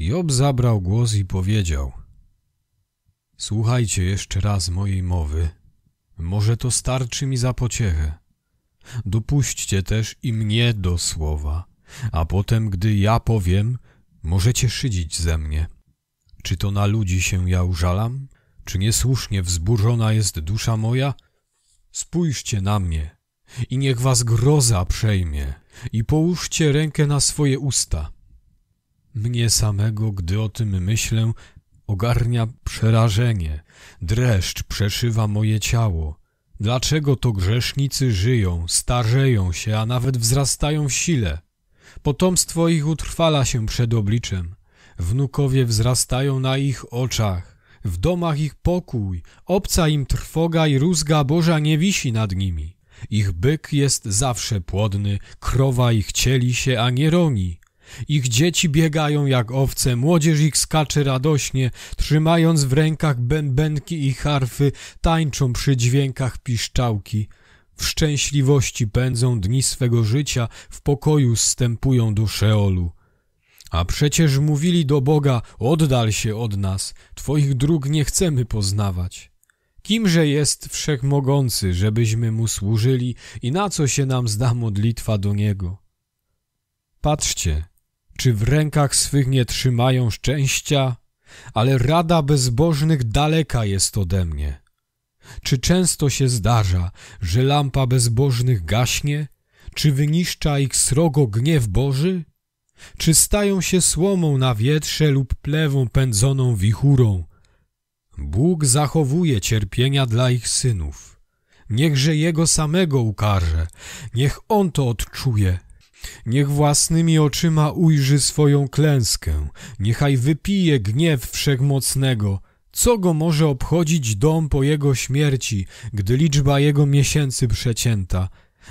Job zabrał głos i powiedział: Słuchajcie jeszcze raz mojej mowy, może to starczy mi za pociechę. Dopuśćcie też i mnie do słowa, a potem, gdy ja powiem, możecie szydzić ze mnie. Czy to na ludzi się ja użalam? Czy niesłusznie wzburzona jest dusza moja? Spójrzcie na mnie i niech was groza przejmie i połóżcie rękę na swoje usta. Mnie samego, gdy o tym myślę, ogarnia przerażenie. Dreszcz przeszywa moje ciało. Dlaczego to grzesznicy żyją, starzeją się, a nawet wzrastają w sile? Potomstwo ich utrwala się przed obliczem. Wnukowie wzrastają na ich oczach. W domach ich pokój, obca im trwoga i rózga Boża nie wisi nad nimi. Ich byk jest zawsze płodny, krowa ich cieli się, a nie roni. Ich dzieci biegają jak owce, młodzież ich skacze radośnie, trzymając w rękach bębenki i harfy, tańczą przy dźwiękach piszczałki. W szczęśliwości pędzą dni swego życia, w pokoju stępują do Szeolu. A przecież mówili do Boga, oddal się od nas, Twoich dróg nie chcemy poznawać. Kimże jest Wszechmogący, żebyśmy Mu służyli i na co się nam zda modlitwa do Niego? Patrzcie, czy w rękach swych nie trzymają szczęścia, ale rada bezbożnych daleka jest ode mnie. Czy często się zdarza, że lampa bezbożnych gaśnie, czy wyniszcza ich srogo gniew Boży? Czy stają się słomą na wietrze lub plewą pędzoną wichurą? Bóg zachowuje cierpienia dla ich synów. Niechże Jego samego ukaże, niech On to odczuje – Niech własnymi oczyma ujrzy swoją klęskę, niechaj wypije gniew wszechmocnego. Co go może obchodzić dom po jego śmierci, gdy liczba jego miesięcy przecięta?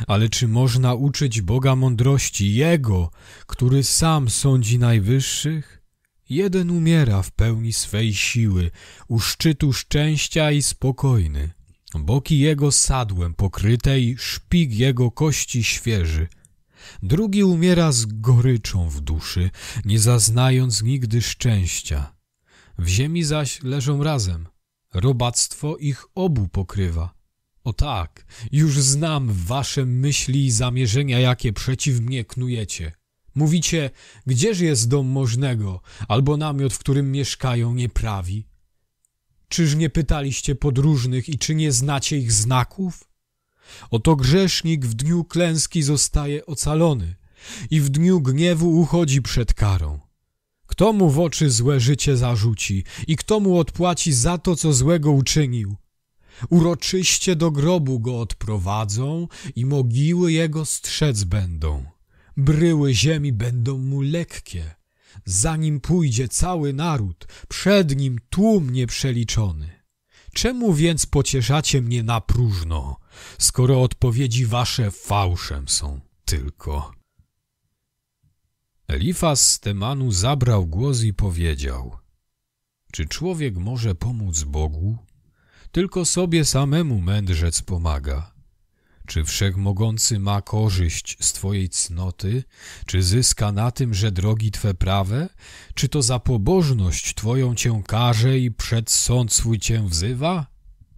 Ale czy można uczyć Boga mądrości, Jego, który sam sądzi najwyższych? Jeden umiera w pełni swej siły, u szczytu szczęścia i spokojny. Boki jego sadłem pokryte i szpig jego kości świeży – drugi umiera z goryczą w duszy, nie zaznając nigdy szczęścia. W ziemi zaś leżą razem, robactwo ich obu pokrywa. O tak, już znam wasze myśli i zamierzenia, jakie przeciw mnie knujecie. Mówicie, gdzież jest dom możnego, albo namiot, w którym mieszkają nieprawi? Czyż nie pytaliście podróżnych i czy nie znacie ich znaków? Oto grzesznik w dniu klęski zostaje ocalony i w dniu gniewu uchodzi przed karą. Kto mu w oczy złe życie zarzuci i kto mu odpłaci za to, co złego uczynił? Uroczyście do grobu go odprowadzą i mogiły jego strzec będą. Bryły ziemi będą mu lekkie. Za nim pójdzie cały naród, przed nim tłum nieprzeliczony. Czemu więc pocieszacie mnie na próżno? skoro odpowiedzi wasze fałszem są tylko. Elifas z Temanu zabrał głos i powiedział: Czy człowiek może pomóc Bogu? Tylko sobie samemu mędrzec pomaga. Czy wszechmogący ma korzyść z twojej cnoty? Czy zyska na tym, że drogi twe prawe? Czy to za pobożność twoją cię karze i przed sąd swój cię wzywa?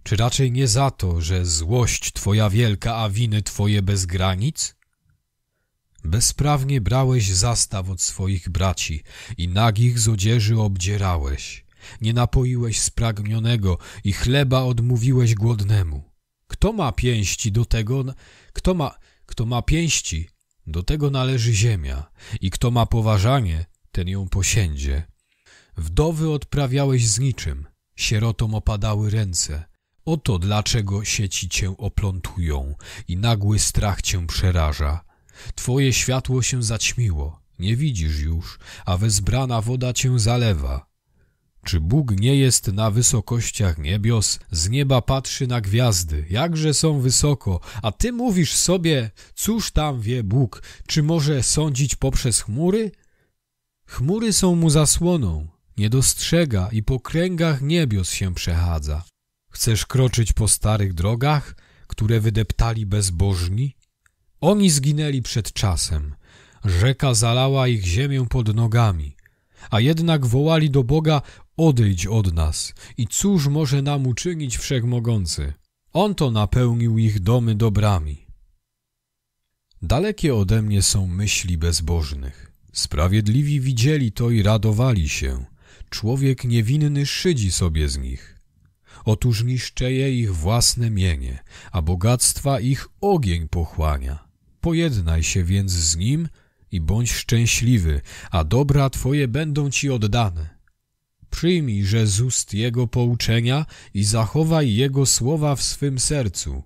Czy raczej nie za to, że złość Twoja wielka, a winy Twoje bez granic? Bezprawnie brałeś zastaw od swoich braci i nagich z odzieży obdzierałeś. Nie napoiłeś spragnionego i chleba odmówiłeś głodnemu. Kto ma pięści do tego, kto ma, kto ma pięści, do tego należy ziemia i kto ma poważanie, ten ją posiędzie. Wdowy odprawiałeś z niczym, sierotom opadały ręce, Oto dlaczego sieci cię oplątują i nagły strach cię przeraża. Twoje światło się zaćmiło, nie widzisz już, a wezbrana woda cię zalewa. Czy Bóg nie jest na wysokościach niebios? Z nieba patrzy na gwiazdy, jakże są wysoko, a ty mówisz sobie, cóż tam wie Bóg, czy może sądzić poprzez chmury? Chmury są mu zasłoną, nie dostrzega i po kręgach niebios się przechadza. Chcesz kroczyć po starych drogach, które wydeptali bezbożni? Oni zginęli przed czasem. Rzeka zalała ich ziemię pod nogami. A jednak wołali do Boga, odejdź od nas i cóż może nam uczynić Wszechmogący? On to napełnił ich domy dobrami. Dalekie ode mnie są myśli bezbożnych. Sprawiedliwi widzieli to i radowali się. Człowiek niewinny szydzi sobie z nich. Otóż niszczeje ich własne mienie, a bogactwa ich ogień pochłania. Pojednaj się więc z nim i bądź szczęśliwy, a dobra twoje będą ci oddane. Przyjmij, że z ust jego pouczenia i zachowaj jego słowa w swym sercu.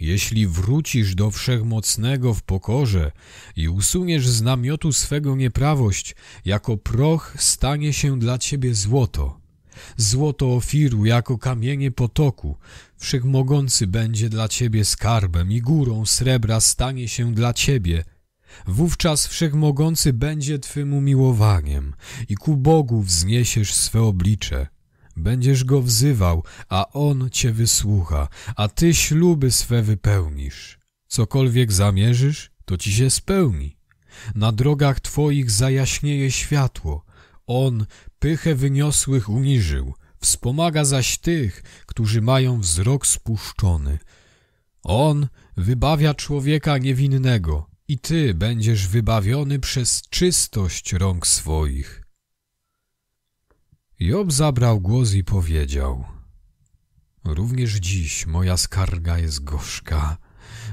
Jeśli wrócisz do Wszechmocnego w pokorze i usuniesz z namiotu swego nieprawość, jako proch stanie się dla ciebie złoto, złoto Ofiru jako kamienie potoku. Wszechmogący będzie dla ciebie skarbem i górą srebra stanie się dla ciebie. Wówczas Wszechmogący będzie twym umiłowaniem i ku Bogu wzniesiesz swe oblicze. Będziesz go wzywał, a on cię wysłucha, a ty śluby swe wypełnisz. Cokolwiek zamierzysz, to ci się spełni. Na drogach twoich zajaśnieje światło. On Pychę wyniosłych uniżył, wspomaga zaś tych, którzy mają wzrok spuszczony. On wybawia człowieka niewinnego i ty będziesz wybawiony przez czystość rąk swoich. Job zabrał głos i powiedział Również dziś moja skarga jest gorzka,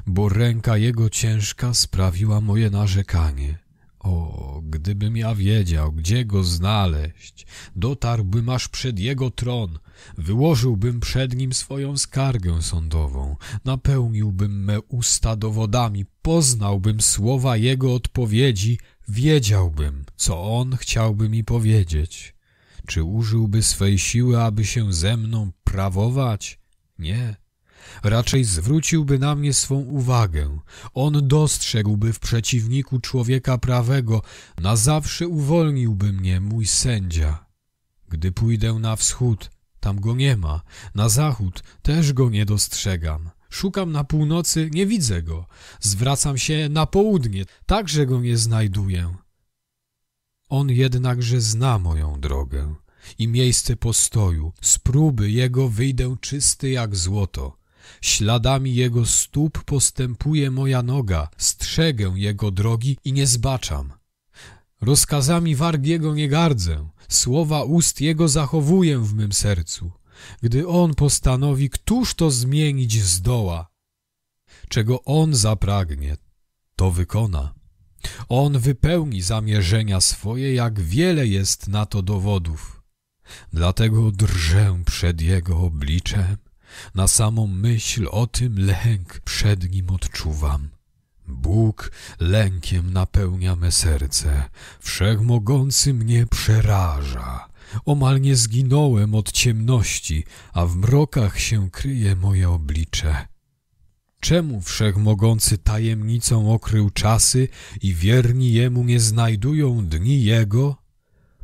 bo ręka jego ciężka sprawiła moje narzekanie. O, gdybym ja wiedział, gdzie go znaleźć, dotarłbym aż przed jego tron, wyłożyłbym przed nim swoją skargę sądową, napełniłbym me usta dowodami, poznałbym słowa jego odpowiedzi, wiedziałbym, co on chciałby mi powiedzieć. Czy użyłby swej siły, aby się ze mną prawować? Nie Raczej zwróciłby na mnie swą uwagę. On dostrzegłby w przeciwniku człowieka prawego, na zawsze uwolniłby mnie mój sędzia. Gdy pójdę na wschód, tam go nie ma, na zachód też go nie dostrzegam. Szukam na północy, nie widzę go. Zwracam się na południe, także go nie znajduję. On jednakże zna moją drogę i miejsce postoju. Z próby jego wyjdę czysty jak złoto. Śladami jego stóp postępuje moja noga, strzegę jego drogi i nie zbaczam. Rozkazami warg jego nie gardzę, słowa ust jego zachowuję w mym sercu. Gdy on postanowi, któż to zmienić zdoła? Czego on zapragnie, to wykona. On wypełni zamierzenia swoje, jak wiele jest na to dowodów. Dlatego drżę przed jego obliczem na samą myśl o tym lęk przed nim odczuwam. Bóg lękiem napełnia me serce, wszechmogący mnie przeraża. Omal nie zginąłem od ciemności, a w mrokach się kryje moje oblicze. Czemu wszechmogący tajemnicą okrył czasy i wierni jemu nie znajdują dni jego?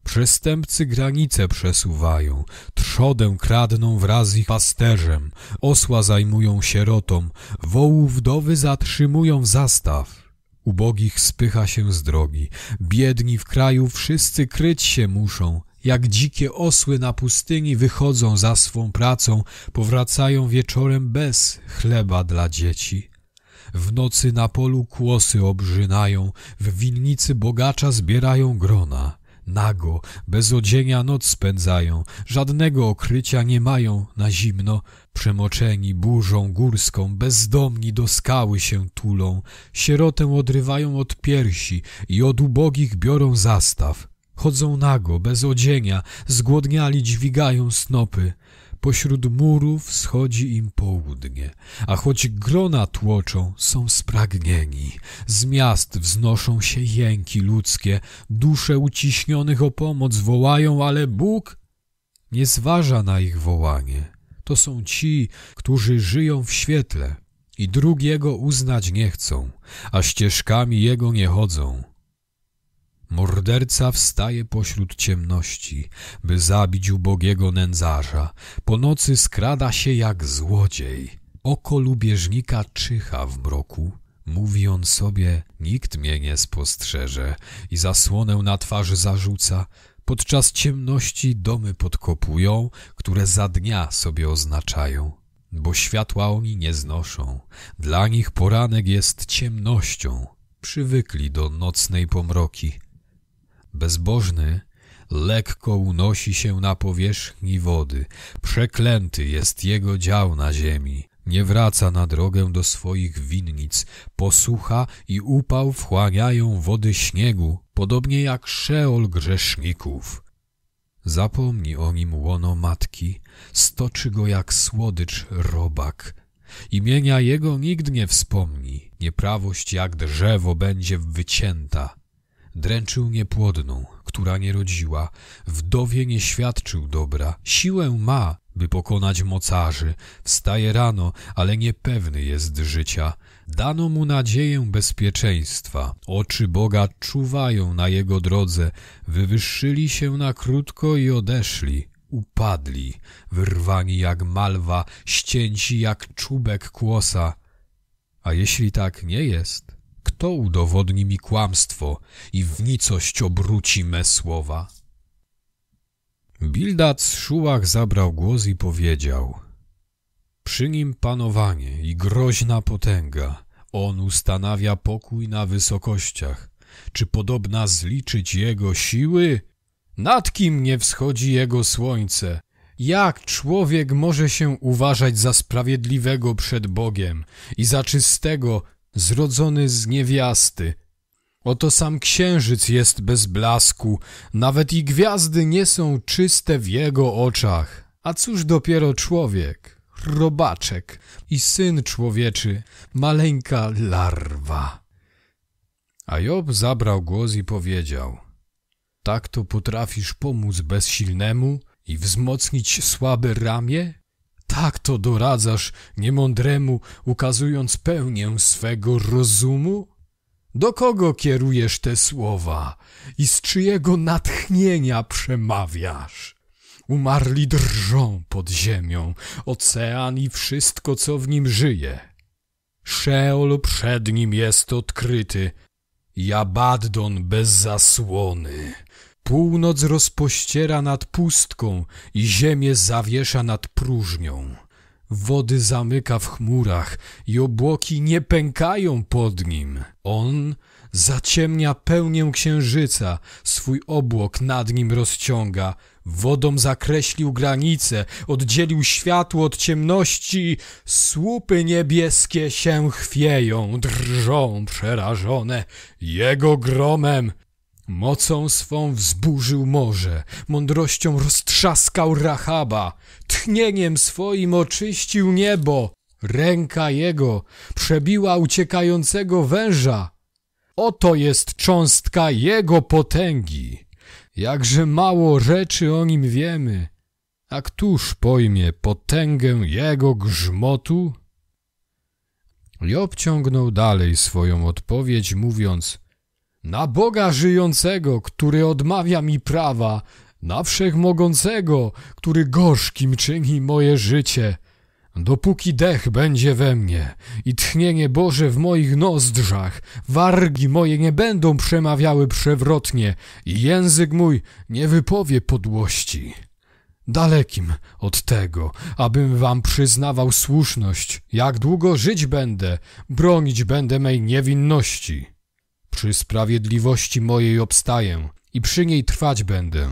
Przestępcy granice przesuwają, trzodę kradną wraz z ich pasterzem, osła zajmują sierotą, wołów wdowy zatrzymują w zastaw. Ubogich spycha się z drogi, biedni w kraju wszyscy kryć się muszą, jak dzikie osły na pustyni wychodzą za swą pracą, powracają wieczorem bez chleba dla dzieci. W nocy na polu kłosy obrzynają, w winnicy bogacza zbierają grona nago, bez odzienia noc spędzają, żadnego okrycia nie mają na zimno, przemoczeni burzą górską, bezdomni do skały się tulą, sierotę odrywają od piersi i od ubogich biorą zastaw. Chodzą nago, bez odzienia, zgłodniali dźwigają snopy, Pośród murów schodzi im południe, a choć grona tłoczą, są spragnieni. Z miast wznoszą się jęki ludzkie, dusze uciśnionych o pomoc wołają, ale Bóg nie zważa na ich wołanie. To są ci, którzy żyją w świetle i drugiego uznać nie chcą, a ścieżkami jego nie chodzą. Morderca wstaje pośród ciemności, by zabić ubogiego nędzarza. Po nocy skrada się jak złodziej. Oko lubieżnika czyha w mroku. Mówi on sobie, nikt mnie nie spostrzeże i zasłonę na twarz zarzuca. Podczas ciemności domy podkopują, które za dnia sobie oznaczają. Bo światła oni nie znoszą, dla nich poranek jest ciemnością. Przywykli do nocnej pomroki. Bezbożny lekko unosi się na powierzchni wody, przeklęty jest jego dział na ziemi. Nie wraca na drogę do swoich winnic, posucha i upał wchłaniają wody śniegu, podobnie jak szeol grzeszników. Zapomni o nim łono matki, stoczy go jak słodycz robak. Imienia jego nikt nie wspomni, nieprawość jak drzewo będzie wycięta dręczył niepłodną, która nie rodziła, wdowie nie świadczył dobra, siłę ma, by pokonać mocarzy, wstaje rano, ale niepewny jest życia. Dano mu nadzieję bezpieczeństwa, oczy Boga czuwają na jego drodze, wywyższyli się na krótko i odeszli, upadli, wyrwani jak malwa, ścięci jak czubek kłosa. A jeśli tak nie jest, kto udowodni mi kłamstwo i w nicość obróci me słowa? Bilda z Szułach zabrał głos i powiedział Przy nim panowanie i groźna potęga. On ustanawia pokój na wysokościach. Czy podobna zliczyć jego siły? Nad kim nie wschodzi jego słońce? Jak człowiek może się uważać za sprawiedliwego przed Bogiem i za czystego zrodzony z niewiasty. Oto sam księżyc jest bez blasku, nawet i gwiazdy nie są czyste w jego oczach. A cóż dopiero człowiek, robaczek i syn człowieczy, maleńka larwa. A Job zabrał głos i powiedział: Tak to potrafisz pomóc bezsilnemu i wzmocnić słabe ramię? Tak to doradzasz niemądremu, ukazując pełnię swego rozumu? Do kogo kierujesz te słowa i z czyjego natchnienia przemawiasz? Umarli drżą pod ziemią, ocean i wszystko, co w nim żyje. Szeol przed nim jest odkryty, Jabaddon bez zasłony. Północ rozpościera nad pustką i ziemię zawiesza nad próżnią. Wody zamyka w chmurach i obłoki nie pękają pod nim. On zaciemnia pełnię księżyca, swój obłok nad nim rozciąga. Wodą zakreślił granice, oddzielił światło od ciemności. Słupy niebieskie się chwieją, drżą przerażone jego gromem. Mocą swą wzburzył morze, mądrością roztrzaskał Rahaba, tchnieniem swoim oczyścił niebo, ręka jego przebiła uciekającego węża. Oto jest cząstka jego potęgi. Jakże mało rzeczy o nim wiemy, a któż pojmie potęgę jego grzmotu? I obciągnął dalej swoją odpowiedź, mówiąc – na Boga żyjącego, który odmawia mi prawa, na wszechmogącego, który gorzkim czyni moje życie. Dopóki dech będzie we mnie i tchnienie Boże w moich nozdrzach, wargi moje nie będą przemawiały przewrotnie i język mój nie wypowie podłości. Dalekim od tego, abym wam przyznawał słuszność, jak długo żyć będę, bronić będę mej niewinności. Przy sprawiedliwości mojej obstaję i przy niej trwać będę.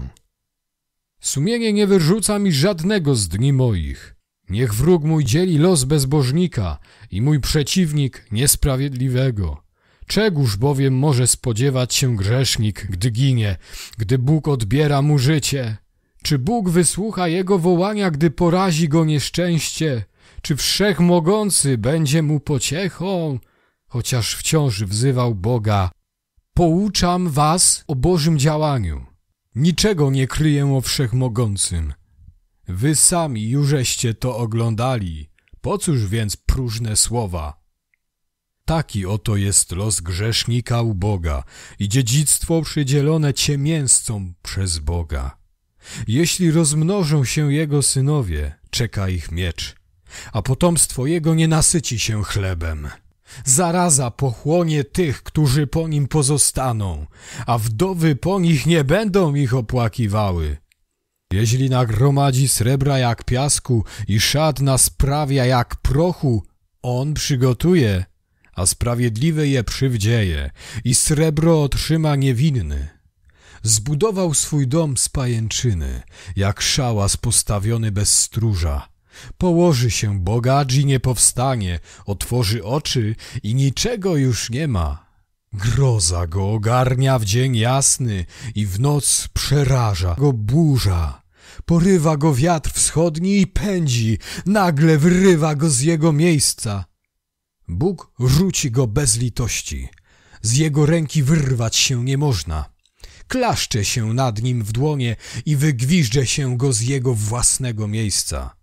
Sumienie nie wyrzuca mi żadnego z dni moich. Niech wróg mój dzieli los bezbożnika i mój przeciwnik niesprawiedliwego. Czegóż bowiem może spodziewać się grzesznik, gdy ginie, gdy Bóg odbiera mu życie? Czy Bóg wysłucha jego wołania, gdy porazi go nieszczęście? Czy wszechmogący będzie mu pociechą? chociaż wciąż wzywał Boga, pouczam was o Bożym działaniu. Niczego nie kryję o Wszechmogącym. Wy sami jużeście to oglądali, po cóż więc próżne słowa? Taki oto jest los grzesznika u Boga i dziedzictwo przydzielone ciemięscom przez Boga. Jeśli rozmnożą się jego synowie, czeka ich miecz, a potomstwo jego nie nasyci się chlebem. Zaraza pochłonie tych, którzy po nim pozostaną, a wdowy po nich nie będą ich opłakiwały. Jeśli nagromadzi srebra jak piasku i szat sprawia jak prochu, on przygotuje, a sprawiedliwy je przywdzieje i srebro otrzyma niewinny. Zbudował swój dom z pajęczyny, jak szałas postawiony bez stróża, Położy się bogacz i nie powstanie, otworzy oczy i niczego już nie ma. Groza go ogarnia w dzień jasny i w noc przeraża go burza. Porywa go wiatr wschodni i pędzi, nagle wyrywa go z jego miejsca. Bóg rzuci go bez litości. Z jego ręki wyrwać się nie można. Klaszcze się nad nim w dłonie i wygwiżdże się go z jego własnego miejsca.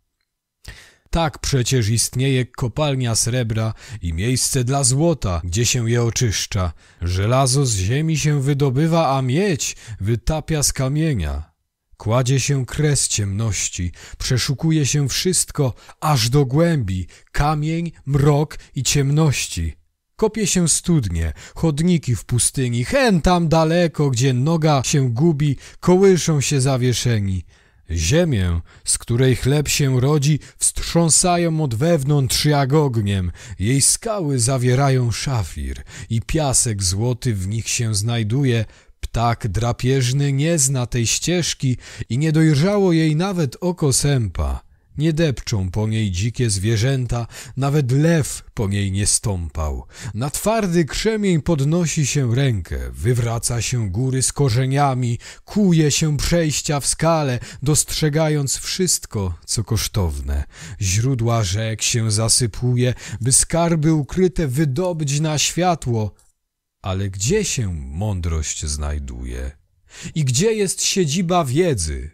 Tak przecież istnieje kopalnia srebra i miejsce dla złota, gdzie się je oczyszcza. Żelazo z ziemi się wydobywa, a miedź wytapia z kamienia. Kładzie się kres ciemności, przeszukuje się wszystko aż do głębi, kamień, mrok i ciemności. Kopie się studnie, chodniki w pustyni, hen tam daleko, gdzie noga się gubi, kołyszą się zawieszeni. Ziemię, z której chleb się rodzi, wstrząsają od wewnątrz jak ogniem. Jej skały zawierają szafir i piasek złoty w nich się znajduje. Ptak drapieżny nie zna tej ścieżki i nie dojrzało jej nawet oko sępa. Nie depczą po niej dzikie zwierzęta, nawet lew po niej nie stąpał. Na twardy krzemień podnosi się rękę, wywraca się góry z korzeniami, kuje się przejścia w skale, dostrzegając wszystko, co kosztowne. Źródła rzek się zasypuje, by skarby ukryte wydobyć na światło. Ale gdzie się mądrość znajduje? I gdzie jest siedziba wiedzy?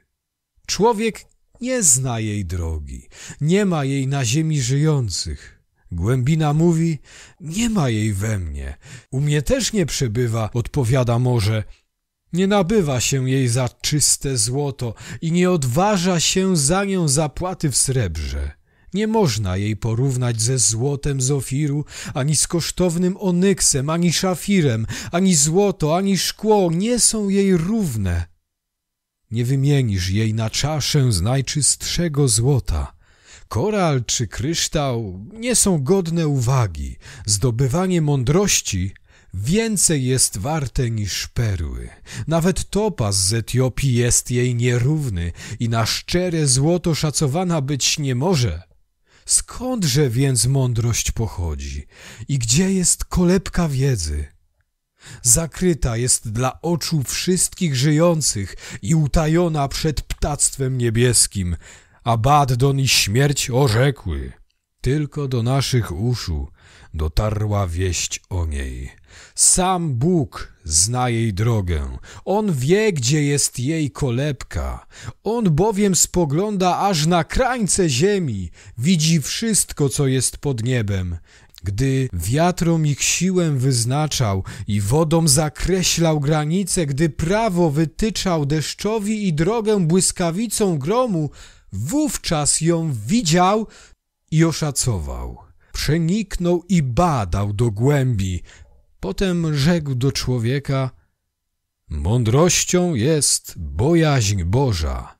Człowiek nie zna jej drogi, nie ma jej na ziemi żyjących. Głębina mówi, nie ma jej we mnie, u mnie też nie przebywa, odpowiada morze. Nie nabywa się jej za czyste złoto i nie odważa się za nią zapłaty w srebrze. Nie można jej porównać ze złotem z ofiru, ani z kosztownym onyksem, ani szafirem, ani złoto, ani szkło nie są jej równe nie wymienisz jej na czaszę z najczystszego złota. Koral czy kryształ nie są godne uwagi. Zdobywanie mądrości więcej jest warte niż perły. Nawet topaz z Etiopii jest jej nierówny i na szczere złoto szacowana być nie może. Skądże więc mądrość pochodzi? I gdzie jest kolebka wiedzy? Zakryta jest dla oczu wszystkich żyjących i utajona przed ptactwem niebieskim. a Abaddon i śmierć orzekły. Tylko do naszych uszu dotarła wieść o niej. Sam Bóg zna jej drogę. On wie, gdzie jest jej kolebka. On bowiem spogląda aż na krańce ziemi, widzi wszystko, co jest pod niebem gdy wiatrom ich siłę wyznaczał i wodą zakreślał granice, gdy prawo wytyczał deszczowi i drogę błyskawicą gromu, wówczas ją widział i oszacował. Przeniknął i badał do głębi. Potem rzekł do człowieka: Mądrością jest bojaźń Boża,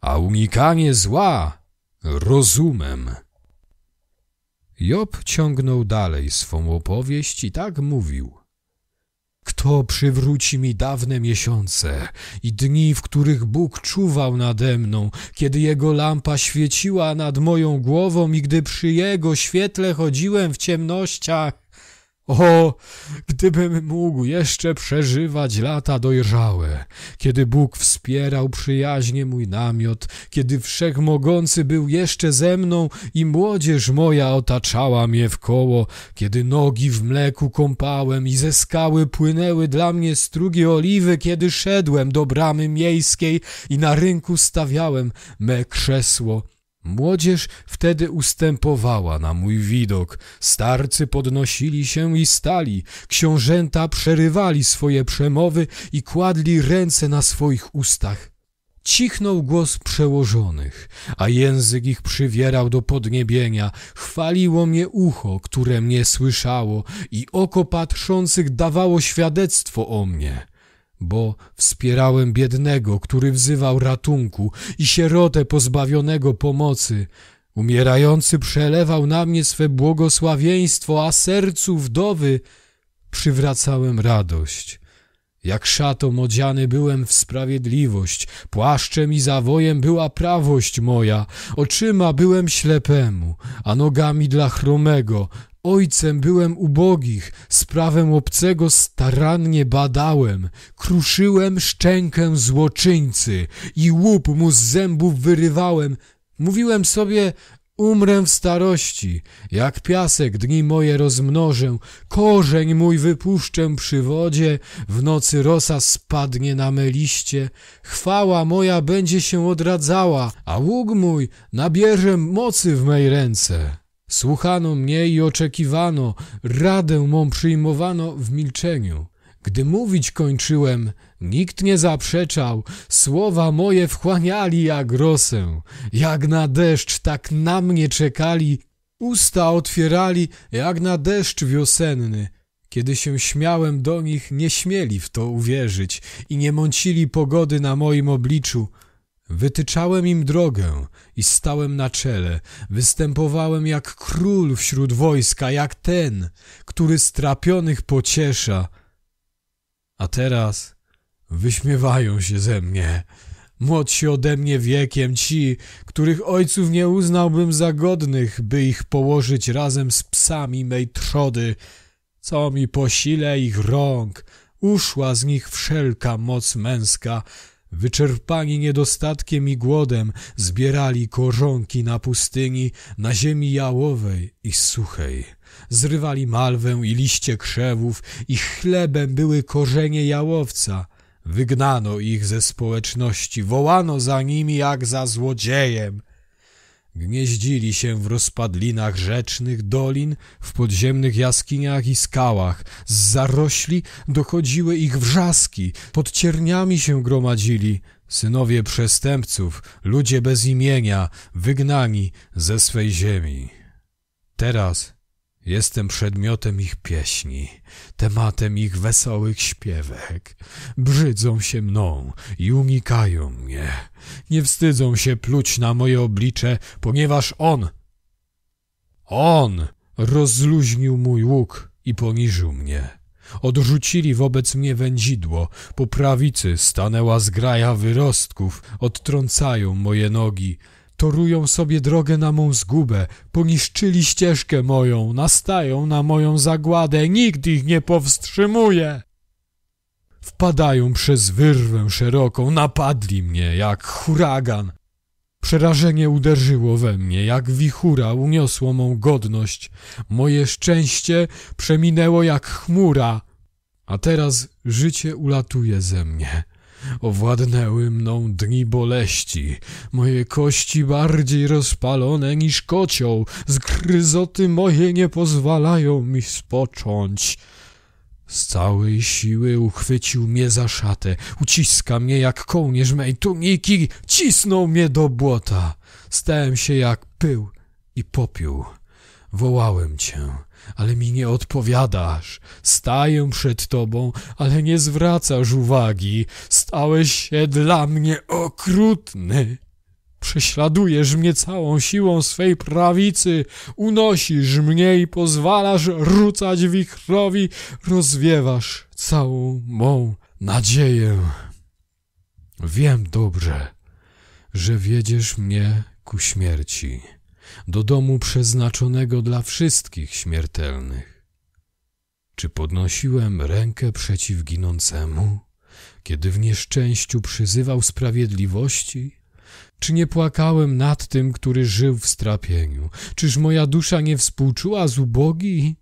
a unikanie zła rozumem. Job ciągnął dalej swą opowieść i tak mówił. Kto przywróci mi dawne miesiące i dni, w których Bóg czuwał nade mną, kiedy Jego lampa świeciła nad moją głową i gdy przy Jego świetle chodziłem w ciemnościach? O, gdybym mógł jeszcze przeżywać lata dojrzałe, kiedy Bóg wspierał przyjaźnie mój namiot, kiedy Wszechmogący był jeszcze ze mną i młodzież moja otaczała mnie w koło, kiedy nogi w mleku kąpałem i ze skały płynęły dla mnie strugi oliwy, kiedy szedłem do bramy miejskiej i na rynku stawiałem me krzesło Młodzież wtedy ustępowała na mój widok, starcy podnosili się i stali, książęta przerywali swoje przemowy i kładli ręce na swoich ustach. Cichnął głos przełożonych, a język ich przywierał do podniebienia, chwaliło mnie ucho, które mnie słyszało i oko patrzących dawało świadectwo o mnie bo wspierałem biednego, który wzywał ratunku i sierotę pozbawionego pomocy. Umierający przelewał na mnie swe błogosławieństwo, a sercu wdowy przywracałem radość. Jak szatą odziany byłem w sprawiedliwość, płaszczem i zawojem była prawość moja, oczyma byłem ślepemu, a nogami dla chromego, Ojcem byłem ubogich, sprawę obcego starannie badałem, kruszyłem szczękę złoczyńcy i łup mu z zębów wyrywałem. Mówiłem sobie, umrę w starości, jak piasek dni moje rozmnożę, korzeń mój wypuszczę przy wodzie, w nocy rosa spadnie na me liście, chwała moja będzie się odradzała, a ług mój nabierze mocy w mej ręce. Słuchano mnie i oczekiwano, radę mą przyjmowano w milczeniu. Gdy mówić kończyłem, nikt nie zaprzeczał, słowa moje wchłaniali jak rosę, jak na deszcz, tak na mnie czekali, usta otwierali jak na deszcz wiosenny. Kiedy się śmiałem do nich, nie śmieli w to uwierzyć i nie mącili pogody na moim obliczu. Wytyczałem im drogę i stałem na czele. Występowałem jak król wśród wojska, jak ten, który strapionych pociesza. A teraz wyśmiewają się ze mnie. Młodsi ode mnie wiekiem ci, których ojców nie uznałbym za godnych, by ich położyć razem z psami mej trzody. Co mi posile ich rąk, uszła z nich wszelka moc męska, Wyczerpani niedostatkiem i głodem, zbierali korzonki na pustyni, na ziemi jałowej i suchej. Zrywali malwę i liście krzewów, ich chlebem były korzenie jałowca. Wygnano ich ze społeczności, wołano za nimi jak za złodziejem. Gnieździli się w rozpadlinach rzecznych, dolin, w podziemnych jaskiniach i skałach. Z zarośli dochodziły ich wrzaski, pod cierniami się gromadzili. Synowie przestępców, ludzie bez imienia, wygnani ze swej ziemi. Teraz Jestem przedmiotem ich pieśni, tematem ich wesołych śpiewek. Brzydzą się mną i unikają mnie. Nie wstydzą się pluć na moje oblicze, ponieważ on, on rozluźnił mój łuk i poniżył mnie. Odrzucili wobec mnie wędzidło, po prawicy stanęła zgraja wyrostków, odtrącają moje nogi, Torują sobie drogę na mą zgubę, poniszczyli ścieżkę moją, nastają na moją zagładę, nikt ich nie powstrzymuje. Wpadają przez wyrwę szeroką, napadli mnie jak huragan. Przerażenie uderzyło we mnie, jak wichura uniosło mą godność. Moje szczęście przeminęło jak chmura, a teraz życie ulatuje ze mnie. Owładnęły mną dni boleści, moje kości bardziej rozpalone niż kocioł, zgryzoty moje nie pozwalają mi spocząć. Z całej siły uchwycił mnie za szatę, uciska mnie jak kołnierz mej tuniki, cisnął mnie do błota. Stałem się jak pył i popiół. Wołałem cię, ale mi nie odpowiadasz. Staję przed tobą, ale nie zwracasz uwagi. Stałeś się dla mnie okrutny. Prześladujesz mnie całą siłą swej prawicy, unosisz mnie i pozwalasz rzucać wichrowi, rozwiewasz całą mą nadzieję. Wiem dobrze, że wiedziesz mnie ku śmierci do domu przeznaczonego dla wszystkich śmiertelnych. Czy podnosiłem rękę przeciw ginącemu, kiedy w nieszczęściu przyzywał sprawiedliwości? Czy nie płakałem nad tym, który żył w strapieniu? Czyż moja dusza nie współczuła z ubogi?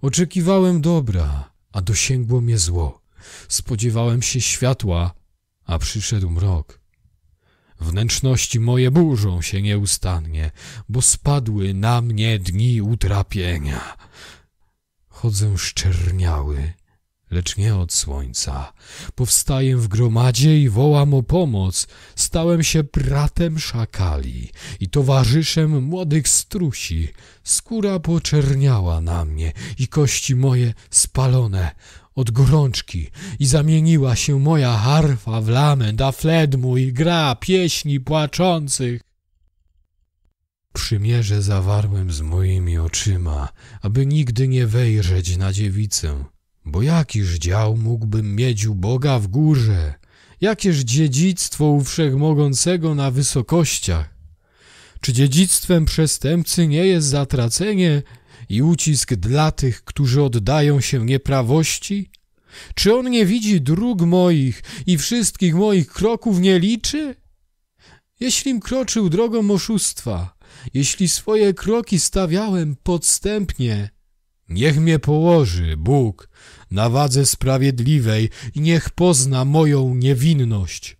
Oczekiwałem dobra, a dosięgło mnie zło. Spodziewałem się światła, a przyszedł mrok. Wnętrzności moje burzą się nieustannie, bo spadły na mnie dni utrapienia. Chodzę szczerniały, lecz nie od słońca. Powstaję w gromadzie i wołam o pomoc. Stałem się bratem szakali i towarzyszem młodych strusi. Skóra poczerniała na mnie i kości moje spalone od gorączki i zamieniła się moja harfa w lament, a fled mój gra pieśni płaczących. Przymierze zawarłem z moimi oczyma, aby nigdy nie wejrzeć na dziewicę, bo jakiż dział mógłbym mieć u Boga w górze, jakież dziedzictwo u Wszechmogącego na wysokościach? Czy dziedzictwem przestępcy nie jest zatracenie i ucisk dla tych, którzy oddają się nieprawości? Czy on nie widzi dróg moich i wszystkich moich kroków nie liczy? Jeślim kroczył drogą oszustwa, jeśli swoje kroki stawiałem podstępnie, niech mnie położy Bóg na wadze sprawiedliwej i niech pozna moją niewinność.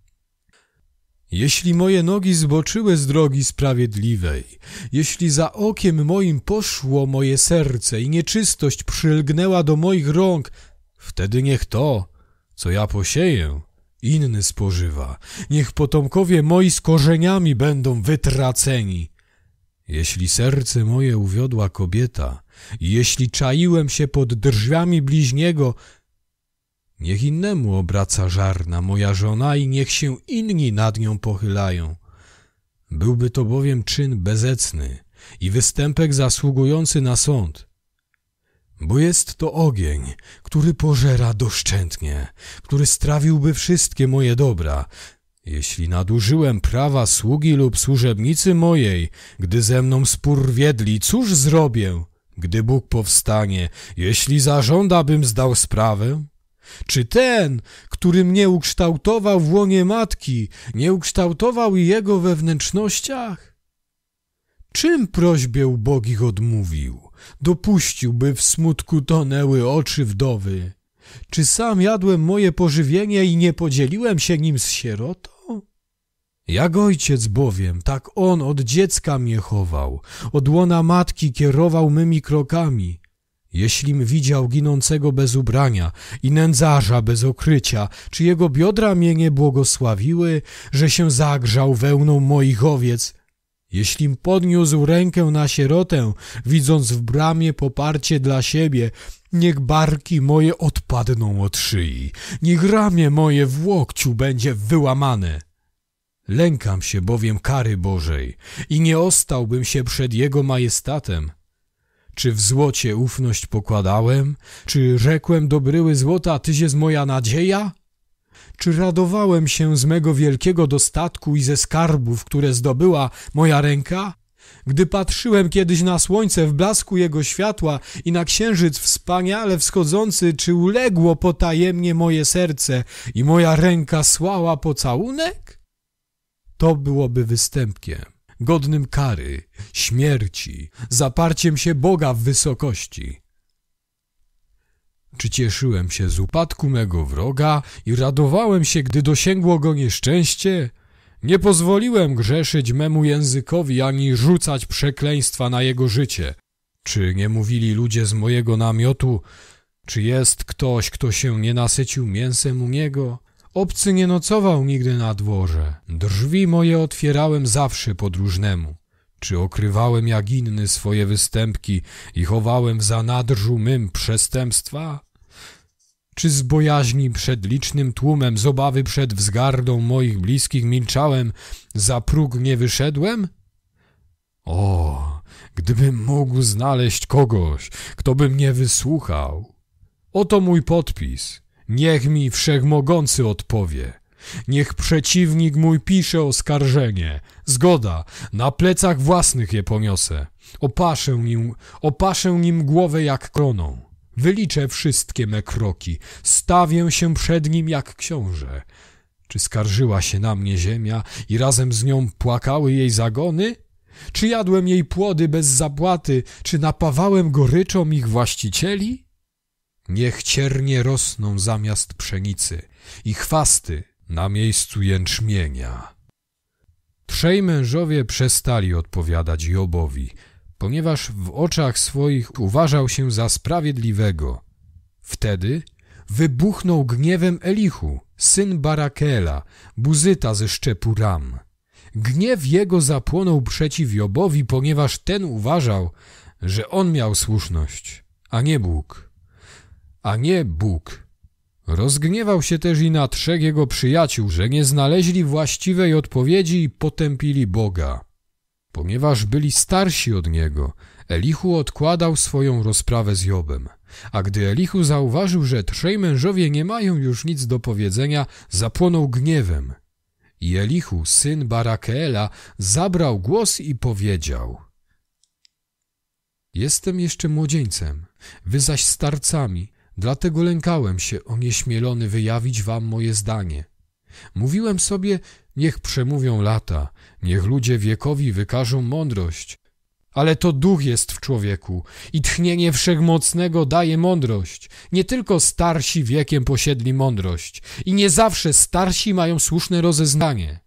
Jeśli moje nogi zboczyły z drogi sprawiedliwej, jeśli za okiem moim poszło moje serce i nieczystość przylgnęła do moich rąk, wtedy niech to, co ja posieję, inny spożywa. Niech potomkowie moi z korzeniami będą wytraceni. Jeśli serce moje uwiodła kobieta, jeśli czaiłem się pod drzwiami bliźniego, Niech innemu obraca żarna moja żona i niech się inni nad nią pochylają. Byłby to bowiem czyn bezecny i występek zasługujący na sąd. Bo jest to ogień, który pożera doszczętnie, który strawiłby wszystkie moje dobra, jeśli nadużyłem prawa sługi lub służebnicy mojej, gdy ze mną spór wiedli, cóż zrobię, gdy Bóg powstanie, jeśli zażąda, bym zdał sprawę? Czy ten, który mnie ukształtował w łonie matki, nie ukształtował i jego wewnętrznościach? Czym prośbie ubogich odmówił? Dopuścił, by w smutku tonęły oczy wdowy. Czy sam jadłem moje pożywienie i nie podzieliłem się nim z sierotą? Jak ojciec bowiem, tak on od dziecka mnie chował, od łona matki kierował mymi krokami. Jeślim widział ginącego bez ubrania i nędzarza bez okrycia, czy jego biodra mnie nie błogosławiły, że się zagrzał wełną moich owiec, jeślim podniósł rękę na sierotę, widząc w bramie poparcie dla siebie, niech barki moje odpadną od szyi, niech ramię moje w łokciu będzie wyłamane. Lękam się bowiem kary Bożej i nie ostałbym się przed Jego majestatem. Czy w złocie ufność pokładałem? Czy rzekłem do bryły złota, tyś jest moja nadzieja? Czy radowałem się z mego wielkiego dostatku i ze skarbów, które zdobyła moja ręka? Gdy patrzyłem kiedyś na słońce w blasku jego światła i na księżyc wspaniale wschodzący, czy uległo potajemnie moje serce i moja ręka słała pocałunek? To byłoby występkiem godnym kary, śmierci, zaparciem się Boga w wysokości. Czy cieszyłem się z upadku mego wroga i radowałem się, gdy dosięgło go nieszczęście? Nie pozwoliłem grzeszyć memu językowi ani rzucać przekleństwa na jego życie. Czy nie mówili ludzie z mojego namiotu, czy jest ktoś, kto się nie nasycił mięsem u niego? Obcy nie nocował nigdy na dworze. Drzwi moje otwierałem zawsze podróżnemu. Czy okrywałem jak inny swoje występki i chowałem w zanadrzu mym przestępstwa? Czy z bojaźni przed licznym tłumem, z obawy przed wzgardą moich bliskich milczałem, za próg nie wyszedłem? O, gdybym mógł znaleźć kogoś, kto by mnie wysłuchał. Oto mój podpis – Niech mi wszechmogący odpowie. Niech przeciwnik mój pisze oskarżenie. Zgoda, na plecach własnych je poniosę. Opaszę nim, opaszę nim głowę jak kroną. Wyliczę wszystkie me kroki. Stawię się przed nim jak książę. Czy skarżyła się na mnie ziemia i razem z nią płakały jej zagony? Czy jadłem jej płody bez zapłaty? Czy napawałem goryczą ich właścicieli? Niech ciernie rosną zamiast pszenicy i chwasty na miejscu jęczmienia. Trzej mężowie przestali odpowiadać Jobowi, ponieważ w oczach swoich uważał się za sprawiedliwego. Wtedy wybuchnął gniewem Elichu, syn Barakela, buzyta ze szczepu Ram. Gniew jego zapłonął przeciw Jobowi, ponieważ ten uważał, że on miał słuszność, a nie Bóg a nie Bóg. Rozgniewał się też i na trzech jego przyjaciół, że nie znaleźli właściwej odpowiedzi i potępili Boga. Ponieważ byli starsi od niego, Elichu odkładał swoją rozprawę z Jobem. A gdy Elichu zauważył, że trzej mężowie nie mają już nic do powiedzenia, zapłonął gniewem. I Elichu, syn Barakeela, zabrał głos i powiedział: Jestem jeszcze młodzieńcem, wy zaś starcami. Dlatego lękałem się, onieśmielony, wyjawić wam moje zdanie. Mówiłem sobie, niech przemówią lata, niech ludzie wiekowi wykażą mądrość. Ale to duch jest w człowieku i tchnienie wszechmocnego daje mądrość. Nie tylko starsi wiekiem posiedli mądrość i nie zawsze starsi mają słuszne rozeznanie.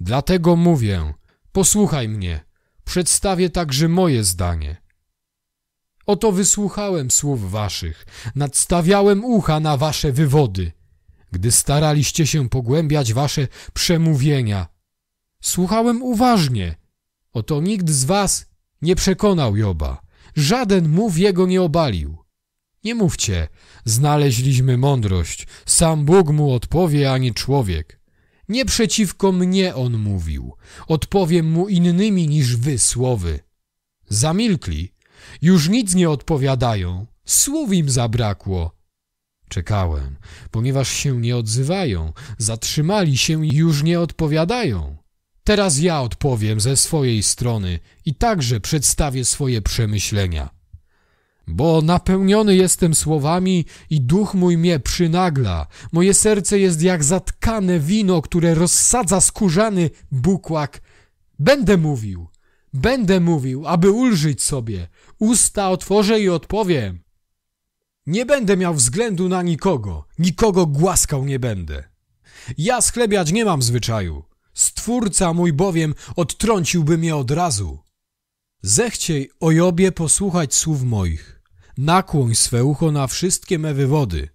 Dlatego mówię, posłuchaj mnie, przedstawię także moje zdanie. Oto wysłuchałem słów waszych, nadstawiałem ucha na wasze wywody, gdy staraliście się pogłębiać wasze przemówienia. Słuchałem uważnie, oto nikt z was nie przekonał Joba, żaden mów jego nie obalił. Nie mówcie, znaleźliśmy mądrość, sam Bóg mu odpowie, ani człowiek. Nie przeciwko mnie on mówił, odpowiem mu innymi niż wy słowy. Zamilkli, już nic nie odpowiadają. Słów im zabrakło. Czekałem, ponieważ się nie odzywają. Zatrzymali się i już nie odpowiadają. Teraz ja odpowiem ze swojej strony i także przedstawię swoje przemyślenia. Bo napełniony jestem słowami i duch mój mnie przynagla. Moje serce jest jak zatkane wino, które rozsadza skórzany bukłak. Będę mówił, będę mówił, aby ulżyć sobie, usta otworzę i odpowiem. Nie będę miał względu na nikogo, nikogo głaskał nie będę. Ja schlebiać nie mam zwyczaju. Stwórca mój bowiem odtrąciłby mnie od razu. Zechciej ojobie, posłuchać słów moich. Nakłoń swe ucho na wszystkie me wywody.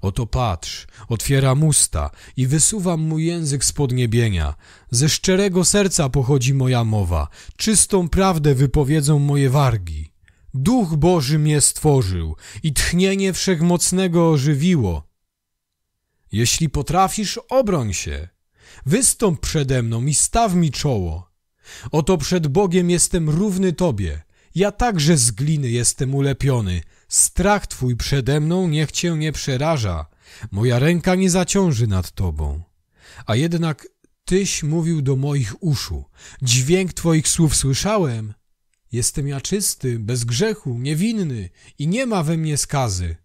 Oto patrz, otwieram usta i wysuwam mu język z podniebienia. Ze szczerego serca pochodzi moja mowa, czystą prawdę wypowiedzą moje wargi. Duch Boży mnie stworzył i tchnienie wszechmocnego ożywiło. Jeśli potrafisz, obroń się. Wystąp przede mną i staw mi czoło. Oto przed Bogiem jestem równy Tobie. Ja także z gliny jestem ulepiony. Strach Twój przede mną niech Cię nie przeraża. Moja ręka nie zaciąży nad Tobą. A jednak Tyś mówił do moich uszu. Dźwięk Twoich słów słyszałem, Jestem ja czysty, bez grzechu, niewinny i nie ma we mnie skazy.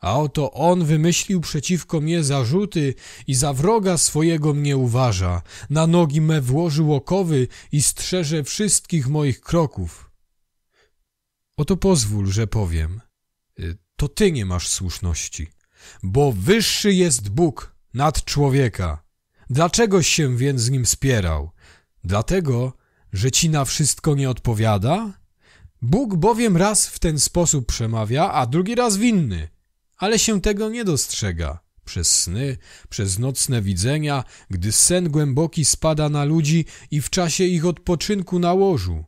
A oto on wymyślił przeciwko mnie zarzuty i za wroga swojego mnie uważa. Na nogi me włożył okowy i strzeże wszystkich moich kroków. Oto pozwól, że powiem. Y, to ty nie masz słuszności, bo wyższy jest Bóg nad człowieka. Dlaczegoś się więc z nim spierał? Dlatego, że ci na wszystko nie odpowiada? Bóg bowiem raz w ten sposób przemawia, a drugi raz winny, ale się tego nie dostrzega. Przez sny, przez nocne widzenia, gdy sen głęboki spada na ludzi i w czasie ich odpoczynku na łożu.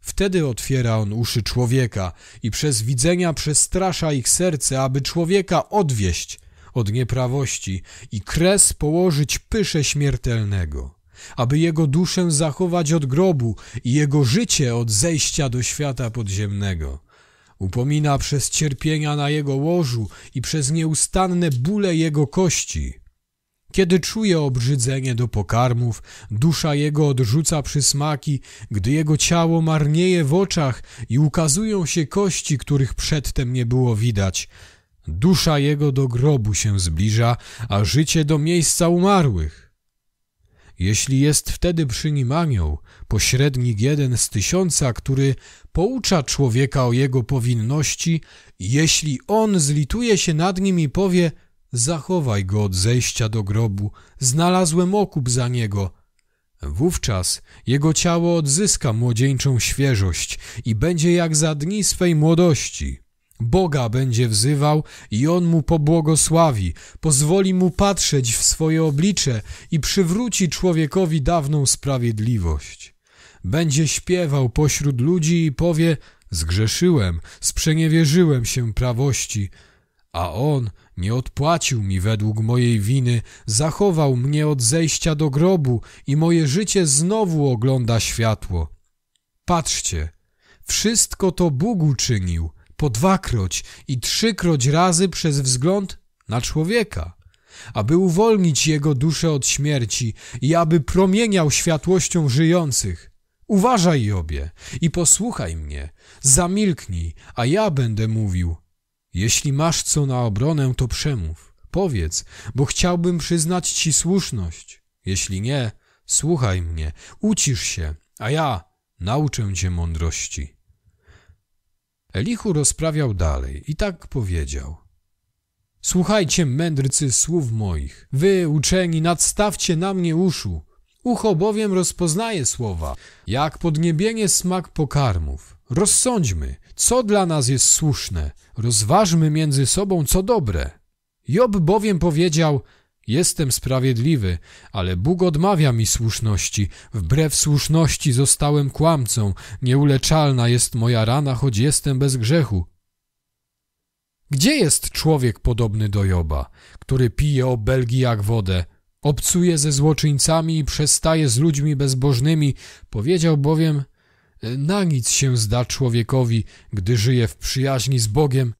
Wtedy otwiera on uszy człowieka i przez widzenia przestrasza ich serce, aby człowieka odwieść od nieprawości i kres położyć pysze śmiertelnego aby jego duszę zachować od grobu i jego życie od zejścia do świata podziemnego. Upomina przez cierpienia na jego łożu i przez nieustanne bóle jego kości. Kiedy czuje obrzydzenie do pokarmów, dusza jego odrzuca przysmaki, gdy jego ciało marnieje w oczach i ukazują się kości, których przedtem nie było widać. Dusza jego do grobu się zbliża, a życie do miejsca umarłych. Jeśli jest wtedy przy nim anioł, pośrednik jeden z tysiąca, który poucza człowieka o jego powinności, jeśli on zlituje się nad nim i powie zachowaj go od zejścia do grobu, znalazłem okup za niego. Wówczas jego ciało odzyska młodzieńczą świeżość i będzie jak za dni swej młodości. Boga będzie wzywał i On mu pobłogosławi, pozwoli mu patrzeć w swoje oblicze i przywróci człowiekowi dawną sprawiedliwość. Będzie śpiewał pośród ludzi i powie Zgrzeszyłem, sprzeniewierzyłem się prawości, a On nie odpłacił mi według mojej winy, zachował mnie od zejścia do grobu i moje życie znowu ogląda światło. Patrzcie, wszystko to Bóg uczynił – po dwakroć i trzykroć razy przez wzgląd na człowieka, aby uwolnić jego duszę od śmierci i aby promieniał światłością żyjących. Uważaj, Jobie, i posłuchaj mnie. Zamilknij, a ja będę mówił. Jeśli masz co na obronę, to przemów. Powiedz, bo chciałbym przyznać ci słuszność. Jeśli nie, słuchaj mnie, ucisz się, a ja nauczę cię mądrości. Elichu rozprawiał dalej i tak powiedział. Słuchajcie, mędrcy, słów moich. Wy, uczeni, nadstawcie na mnie uszu. Ucho bowiem rozpoznaje słowa, jak podniebienie smak pokarmów. Rozsądźmy, co dla nas jest słuszne. Rozważmy między sobą, co dobre. Job bowiem powiedział, Jestem sprawiedliwy, ale Bóg odmawia mi słuszności. Wbrew słuszności zostałem kłamcą. Nieuleczalna jest moja rana, choć jestem bez grzechu. Gdzie jest człowiek podobny do Joba, który pije obelgi jak wodę, obcuje ze złoczyńcami i przestaje z ludźmi bezbożnymi? Powiedział bowiem, na nic się zda człowiekowi, gdy żyje w przyjaźni z Bogiem.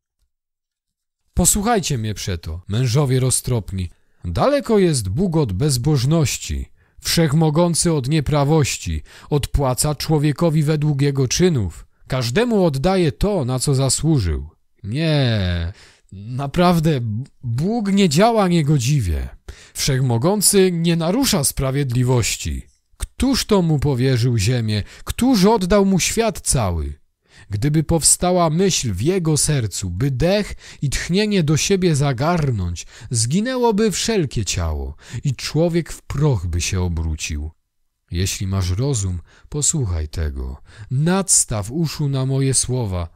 Posłuchajcie mnie przeto, mężowie roztropni, Daleko jest Bóg od bezbożności, wszechmogący od nieprawości, odpłaca człowiekowi według jego czynów, każdemu oddaje to, na co zasłużył. Nie, naprawdę, Bóg nie działa niegodziwie. Wszechmogący nie narusza sprawiedliwości. Któż to mu powierzył ziemię? Któż oddał mu świat cały? gdyby powstała myśl w jego sercu, by dech i tchnienie do siebie zagarnąć, zginęłoby wszelkie ciało i człowiek w proch by się obrócił. Jeśli masz rozum, posłuchaj tego. Nadstaw uszu na moje słowa.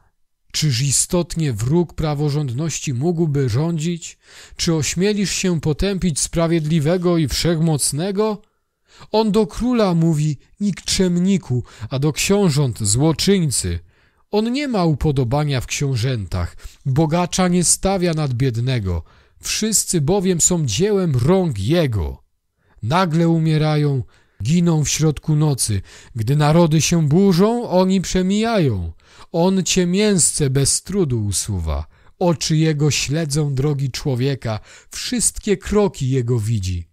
Czyż istotnie wróg praworządności mógłby rządzić? Czy ośmielisz się potępić sprawiedliwego i wszechmocnego? On do króla mówi nikczemniku, a do książąt złoczyńcy – on nie ma upodobania w książętach, bogacza nie stawia nad biednego, wszyscy bowiem są dziełem rąk Jego. Nagle umierają, giną w środku nocy, gdy narody się burzą, oni przemijają. On ciemięsce bez trudu usuwa, oczy Jego śledzą drogi człowieka, wszystkie kroki Jego widzi.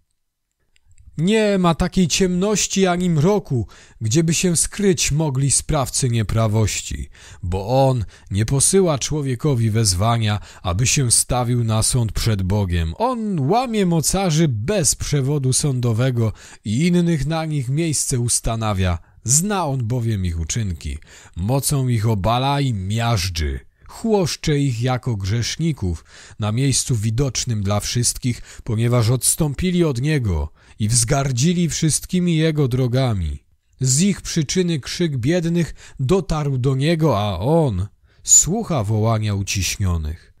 Nie ma takiej ciemności ani mroku, gdzieby się skryć mogli sprawcy nieprawości, bo On nie posyła człowiekowi wezwania, aby się stawił na sąd przed Bogiem. On łamie mocarzy bez przewodu sądowego i innych na nich miejsce ustanawia. Zna On bowiem ich uczynki, mocą ich obala i miażdży chłoszcze ich jako grzeszników na miejscu widocznym dla wszystkich, ponieważ odstąpili od Niego i wzgardzili wszystkimi jego drogami. Z ich przyczyny krzyk biednych dotarł do niego, a on słucha wołania uciśnionych.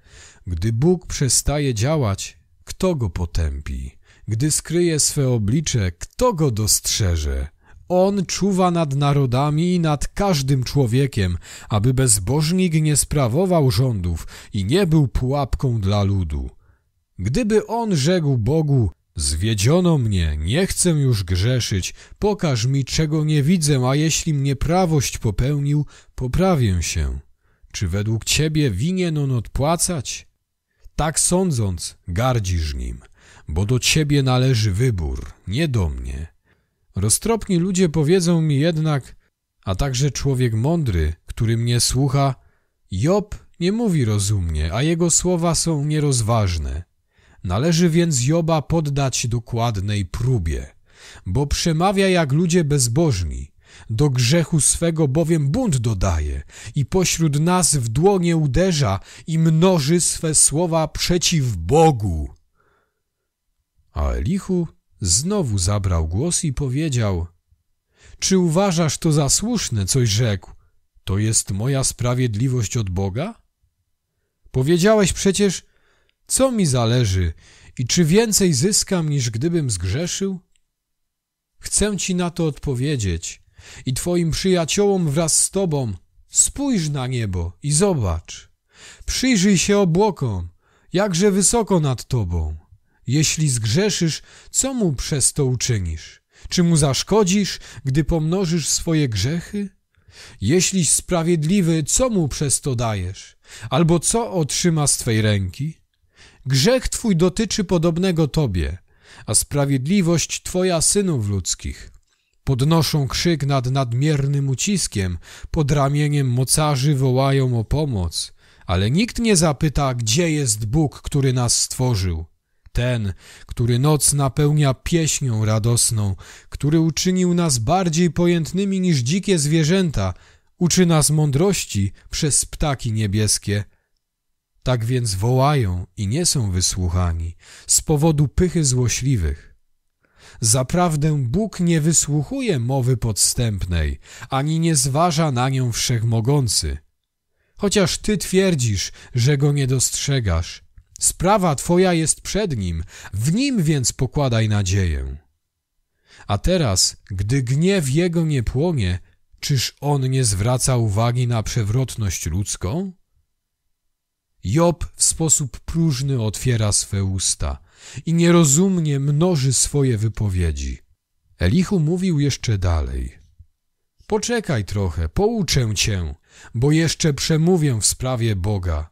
Gdy Bóg przestaje działać, kto go potępi? Gdy skryje swe oblicze, kto go dostrzeże? On czuwa nad narodami i nad każdym człowiekiem, aby bezbożnik nie sprawował rządów i nie był pułapką dla ludu. Gdyby on rzekł Bogu, Zwiedziono mnie, nie chcę już grzeszyć, pokaż mi, czego nie widzę, a jeśli mnie prawość popełnił, poprawię się. Czy według ciebie winien on odpłacać? Tak sądząc, gardzisz nim, bo do ciebie należy wybór, nie do mnie. Roztropni ludzie powiedzą mi jednak, a także człowiek mądry, który mnie słucha, Job nie mówi rozumnie, a jego słowa są nierozważne. Należy więc Joba poddać dokładnej próbie, bo przemawia jak ludzie bezbożni. Do grzechu swego bowiem bunt dodaje i pośród nas w dłonie uderza i mnoży swe słowa przeciw Bogu. A Elichu znowu zabrał głos i powiedział Czy uważasz to za słuszne, coś rzekł? To jest moja sprawiedliwość od Boga? Powiedziałeś przecież, co mi zależy i czy więcej zyskam niż gdybym zgrzeszył? Chcę ci na to odpowiedzieć i twoim przyjaciołom wraz z tobą spójrz na niebo i zobacz. Przyjrzyj się obłokom, jakże wysoko nad tobą. Jeśli zgrzeszysz, co mu przez to uczynisz? Czy mu zaszkodzisz, gdy pomnożysz swoje grzechy? Jeśliś sprawiedliwy, co mu przez to dajesz? Albo co otrzyma z twej ręki? Grzech Twój dotyczy podobnego Tobie, a sprawiedliwość Twoja synów ludzkich. Podnoszą krzyk nad nadmiernym uciskiem, pod ramieniem mocarzy wołają o pomoc, ale nikt nie zapyta, gdzie jest Bóg, który nas stworzył. Ten, który noc napełnia pieśnią radosną, który uczynił nas bardziej pojętnymi niż dzikie zwierzęta, uczy nas mądrości przez ptaki niebieskie – tak więc wołają i nie są wysłuchani z powodu pychy złośliwych. Zaprawdę Bóg nie wysłuchuje mowy podstępnej, ani nie zważa na nią wszechmogący. Chociaż ty twierdzisz, że go nie dostrzegasz, sprawa twoja jest przed nim, w nim więc pokładaj nadzieję. A teraz, gdy gniew jego nie płonie, czyż on nie zwraca uwagi na przewrotność ludzką? Job w sposób próżny otwiera swe usta i nierozumnie mnoży swoje wypowiedzi. Elichu mówił jeszcze dalej. Poczekaj trochę, pouczę cię, bo jeszcze przemówię w sprawie Boga.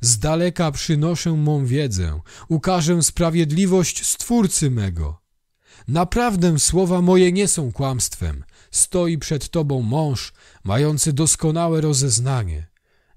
Z daleka przynoszę mą wiedzę, ukażę sprawiedliwość Stwórcy mego. Naprawdę słowa moje nie są kłamstwem. Stoi przed tobą mąż, mający doskonałe rozeznanie.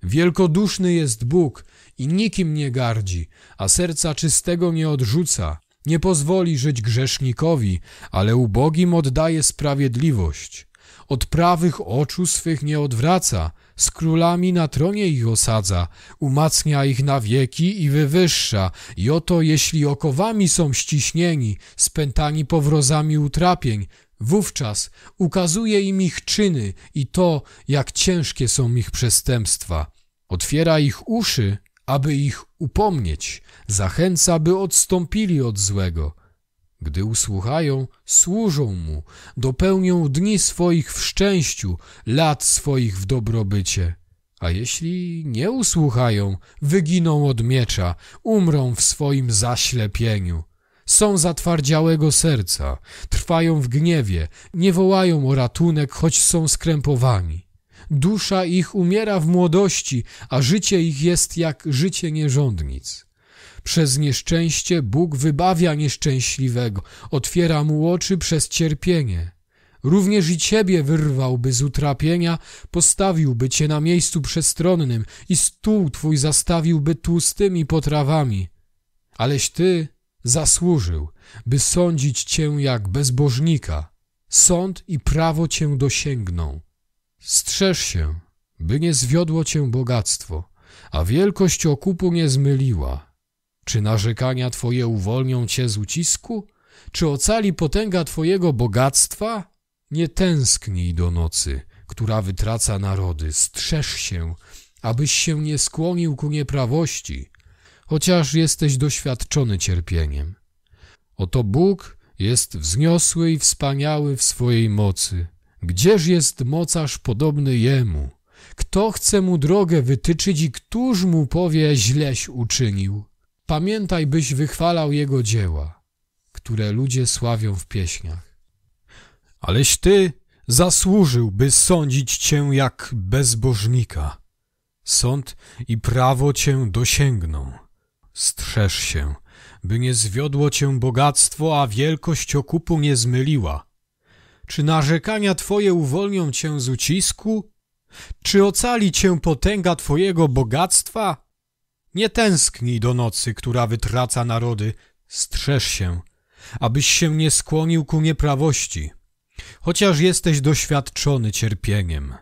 Wielkoduszny jest Bóg i nikim nie gardzi, a serca czystego nie odrzuca. Nie pozwoli żyć grzesznikowi, ale ubogim oddaje sprawiedliwość. Od prawych oczu swych nie odwraca, z królami na tronie ich osadza, umacnia ich na wieki i wywyższa. I oto jeśli okowami są ściśnieni, spętani powrozami utrapień, Wówczas ukazuje im ich czyny i to, jak ciężkie są ich przestępstwa otwiera ich uszy, aby ich upomnieć, zachęca, by odstąpili od złego. Gdy usłuchają, służą mu, dopełnią dni swoich w szczęściu, lat swoich w dobrobycie. A jeśli nie usłuchają, wyginą od miecza, umrą w swoim zaślepieniu. Są zatwardziałego serca, trwają w gniewie, nie wołają o ratunek, choć są skrępowani. Dusza ich umiera w młodości, a życie ich jest jak życie nierządnic. Przez nieszczęście Bóg wybawia nieszczęśliwego, otwiera mu oczy przez cierpienie. Również i ciebie wyrwałby z utrapienia, postawiłby cię na miejscu przestronnym i stół twój zastawiłby tłustymi potrawami. Aleś ty zasłużył, by sądzić cię jak bezbożnika. Sąd i prawo cię dosięgną. Strzeż się, by nie zwiodło cię bogactwo, a wielkość okupu nie zmyliła. Czy narzekania twoje uwolnią cię z ucisku? Czy ocali potęga twojego bogactwa? Nie tęsknij do nocy, która wytraca narody. Strzeż się, abyś się nie skłonił ku nieprawości, chociaż jesteś doświadczony cierpieniem. Oto Bóg jest wzniosły i wspaniały w swojej mocy – Gdzież jest mocarz podobny jemu? Kto chce mu drogę wytyczyć i któż mu powie źleś uczynił? Pamiętaj, byś wychwalał jego dzieła, które ludzie sławią w pieśniach. Aleś ty zasłużył, by sądzić cię jak bezbożnika. Sąd i prawo cię dosięgną. Strzeż się, by nie zwiodło cię bogactwo, a wielkość okupu nie zmyliła. Czy narzekania Twoje uwolnią Cię z ucisku? Czy ocali Cię potęga Twojego bogactwa? Nie tęsknij do nocy, która wytraca narody, strzeż się, abyś się nie skłonił ku nieprawości, chociaż jesteś doświadczony cierpieniem.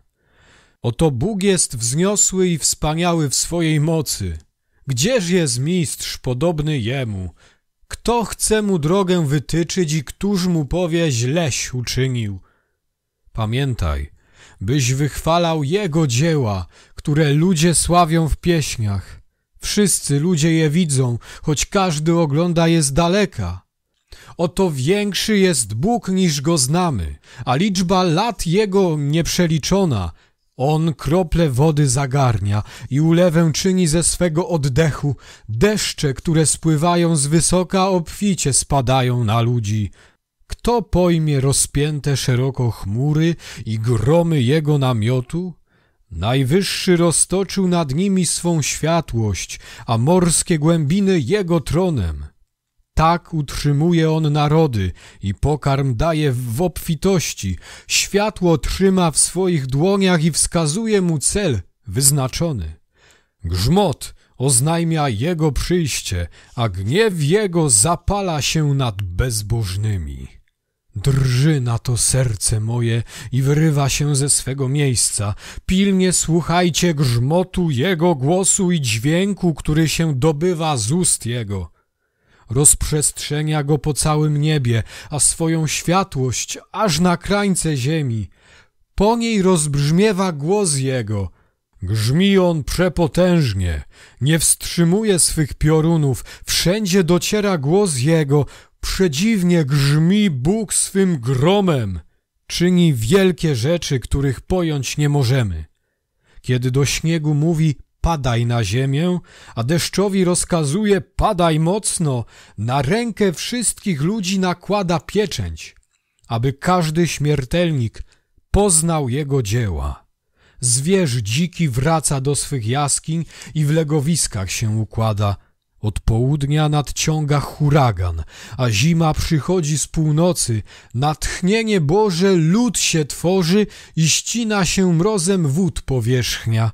Oto Bóg jest wzniosły i wspaniały w swojej mocy. Gdzież jest mistrz podobny jemu, kto chce mu drogę wytyczyć i któż mu powie, źleś uczynił? Pamiętaj, byś wychwalał Jego dzieła, które ludzie sławią w pieśniach. Wszyscy ludzie je widzą, choć każdy ogląda je z daleka. Oto większy jest Bóg niż go znamy, a liczba lat Jego nieprzeliczona, on krople wody zagarnia i ulewę czyni ze swego oddechu. Deszcze, które spływają z wysoka, obficie spadają na ludzi. Kto pojmie rozpięte szeroko chmury i gromy jego namiotu? Najwyższy roztoczył nad nimi swą światłość, a morskie głębiny jego tronem. Tak utrzymuje on narody i pokarm daje w obfitości. Światło trzyma w swoich dłoniach i wskazuje mu cel wyznaczony. Grzmot oznajmia jego przyjście, a gniew jego zapala się nad bezbożnymi. Drży na to serce moje i wyrywa się ze swego miejsca. Pilnie słuchajcie grzmotu jego głosu i dźwięku, który się dobywa z ust jego rozprzestrzenia go po całym niebie, a swoją światłość aż na krańce ziemi. Po niej rozbrzmiewa głos jego. Grzmi on przepotężnie, nie wstrzymuje swych piorunów, wszędzie dociera głos jego, przedziwnie grzmi Bóg swym gromem. Czyni wielkie rzeczy, których pojąć nie możemy. Kiedy do śniegu mówi padaj na ziemię, a deszczowi rozkazuje padaj mocno, na rękę wszystkich ludzi nakłada pieczęć, aby każdy śmiertelnik poznał jego dzieła. Zwierz dziki wraca do swych jaskiń i w legowiskach się układa. Od południa nadciąga huragan, a zima przychodzi z północy. Natchnienie Boże lód się tworzy i ścina się mrozem wód powierzchnia.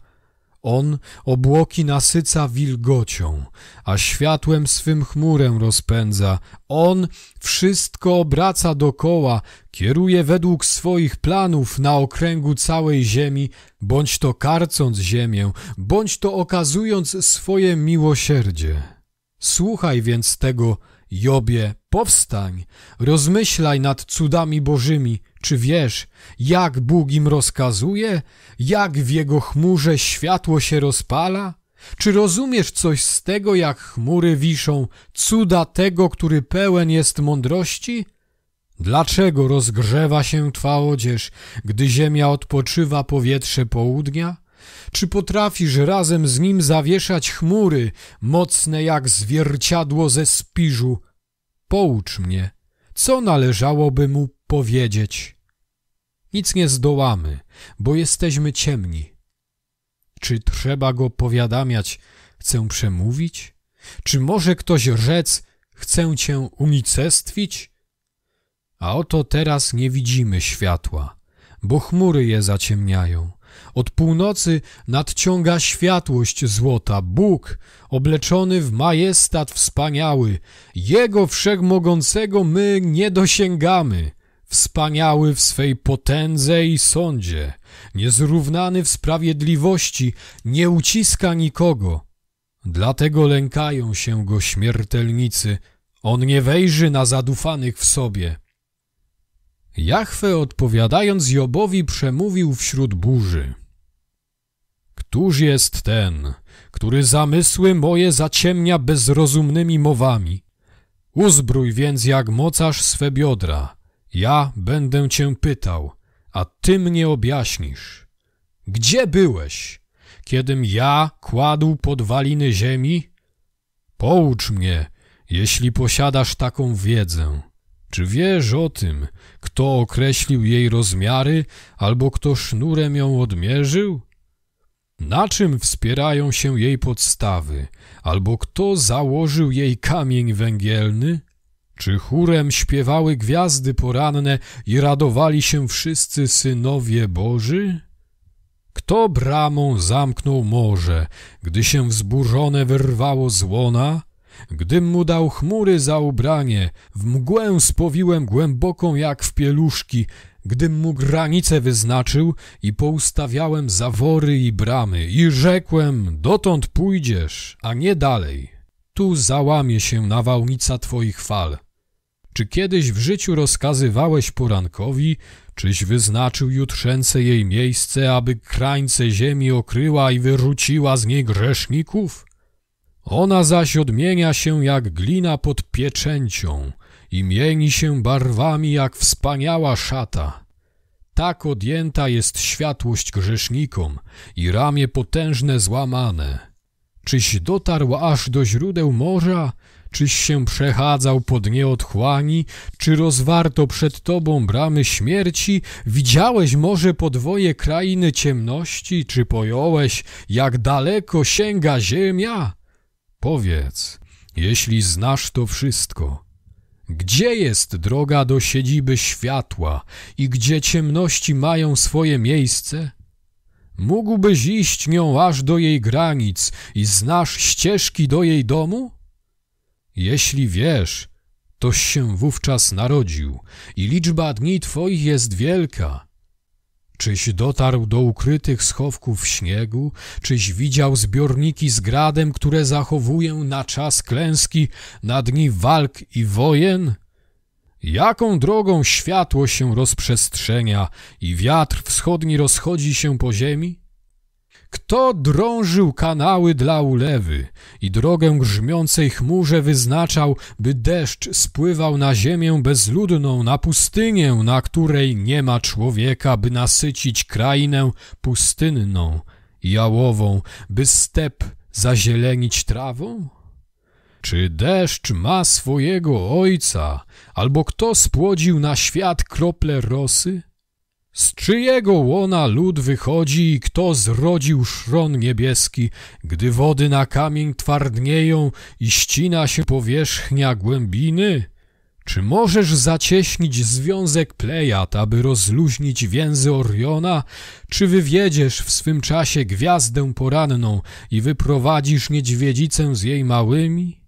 On obłoki nasyca wilgocią, a światłem swym chmurę rozpędza. On wszystko obraca dokoła, kieruje według swoich planów na okręgu całej ziemi, bądź to karcąc ziemię, bądź to okazując swoje miłosierdzie. Słuchaj więc tego, Jobie, powstań, rozmyślaj nad cudami bożymi, czy wiesz, jak Bóg im rozkazuje? Jak w jego chmurze światło się rozpala? Czy rozumiesz coś z tego, jak chmury wiszą, cuda tego, który pełen jest mądrości? Dlaczego rozgrzewa się twa odzież, gdy ziemia odpoczywa powietrze południa? Czy potrafisz razem z nim zawieszać chmury, mocne jak zwierciadło ze spiżu? Poucz mnie co należałoby mu powiedzieć. Nic nie zdołamy, bo jesteśmy ciemni. Czy trzeba go powiadamiać, chcę przemówić? Czy może ktoś rzec, chcę cię unicestwić? A oto teraz nie widzimy światła, bo chmury je zaciemniają. Od północy nadciąga światłość złota, Bóg, obleczony w majestat wspaniały. Jego wszechmogącego my nie dosięgamy. Wspaniały w swej potędze i sądzie, niezrównany w sprawiedliwości, nie uciska nikogo. Dlatego lękają się go śmiertelnicy. On nie wejrzy na zadufanych w sobie. Jachwę odpowiadając Jobowi przemówił wśród burzy. Któż jest ten, który zamysły moje zaciemnia bezrozumnymi mowami? Uzbrój więc jak mocarz swe biodra. Ja będę cię pytał, a ty mnie objaśnisz. Gdzie byłeś, kiedym ja kładł podwaliny ziemi? Poucz mnie, jeśli posiadasz taką wiedzę. Czy wiesz o tym, kto określił jej rozmiary, albo kto sznurem ją odmierzył? Na czym wspierają się jej podstawy, albo kto założył jej kamień węgielny? Czy chórem śpiewały gwiazdy poranne i radowali się wszyscy synowie Boży? Kto bramą zamknął morze, gdy się wzburzone wyrwało z łona? Gdym mu dał chmury za ubranie, w mgłę spowiłem głęboką jak w pieluszki, gdym mu granice wyznaczył i poustawiałem zawory i bramy i rzekłem, dotąd pójdziesz, a nie dalej. Tu załamie się nawałnica twoich fal. Czy kiedyś w życiu rozkazywałeś porankowi, czyś wyznaczył jutrzęce jej miejsce, aby krańce ziemi okryła i wyrzuciła z niej grzeszników? Ona zaś odmienia się jak glina pod pieczęcią, i mieni się barwami jak wspaniała szata. Tak odjęta jest światłość grzesznikom i ramię potężne złamane. Czyś dotarł aż do źródeł morza, czyś się przechadzał pod nieotchłani, czy rozwarto przed tobą bramy śmierci, widziałeś może podwoje krainy ciemności, czy pojąłeś, jak daleko sięga ziemia? Powiedz, jeśli znasz to wszystko, gdzie jest droga do siedziby światła i gdzie ciemności mają swoje miejsce? Mógłbyś iść nią aż do jej granic i znasz ścieżki do jej domu? Jeśli wiesz, toś się wówczas narodził i liczba dni twoich jest wielka. Czyś dotarł do ukrytych schowków śniegu, czyś widział zbiorniki z gradem, które zachowuję na czas klęski, na dni walk i wojen? Jaką drogą światło się rozprzestrzenia i wiatr wschodni rozchodzi się po ziemi? Kto drążył kanały dla ulewy i drogę grzmiącej chmurze wyznaczał, by deszcz spływał na ziemię bezludną, na pustynię, na której nie ma człowieka, by nasycić krainę pustynną, jałową, by step zazielenić trawą? Czy deszcz ma swojego ojca, albo kto spłodził na świat krople rosy? Z czyjego łona lud wychodzi i kto zrodził szron niebieski, gdy wody na kamień twardnieją i ścina się powierzchnia głębiny? Czy możesz zacieśnić związek Plejad, aby rozluźnić więzy Oriona? Czy wywiedziesz w swym czasie gwiazdę poranną i wyprowadzisz niedźwiedzicę z jej małymi?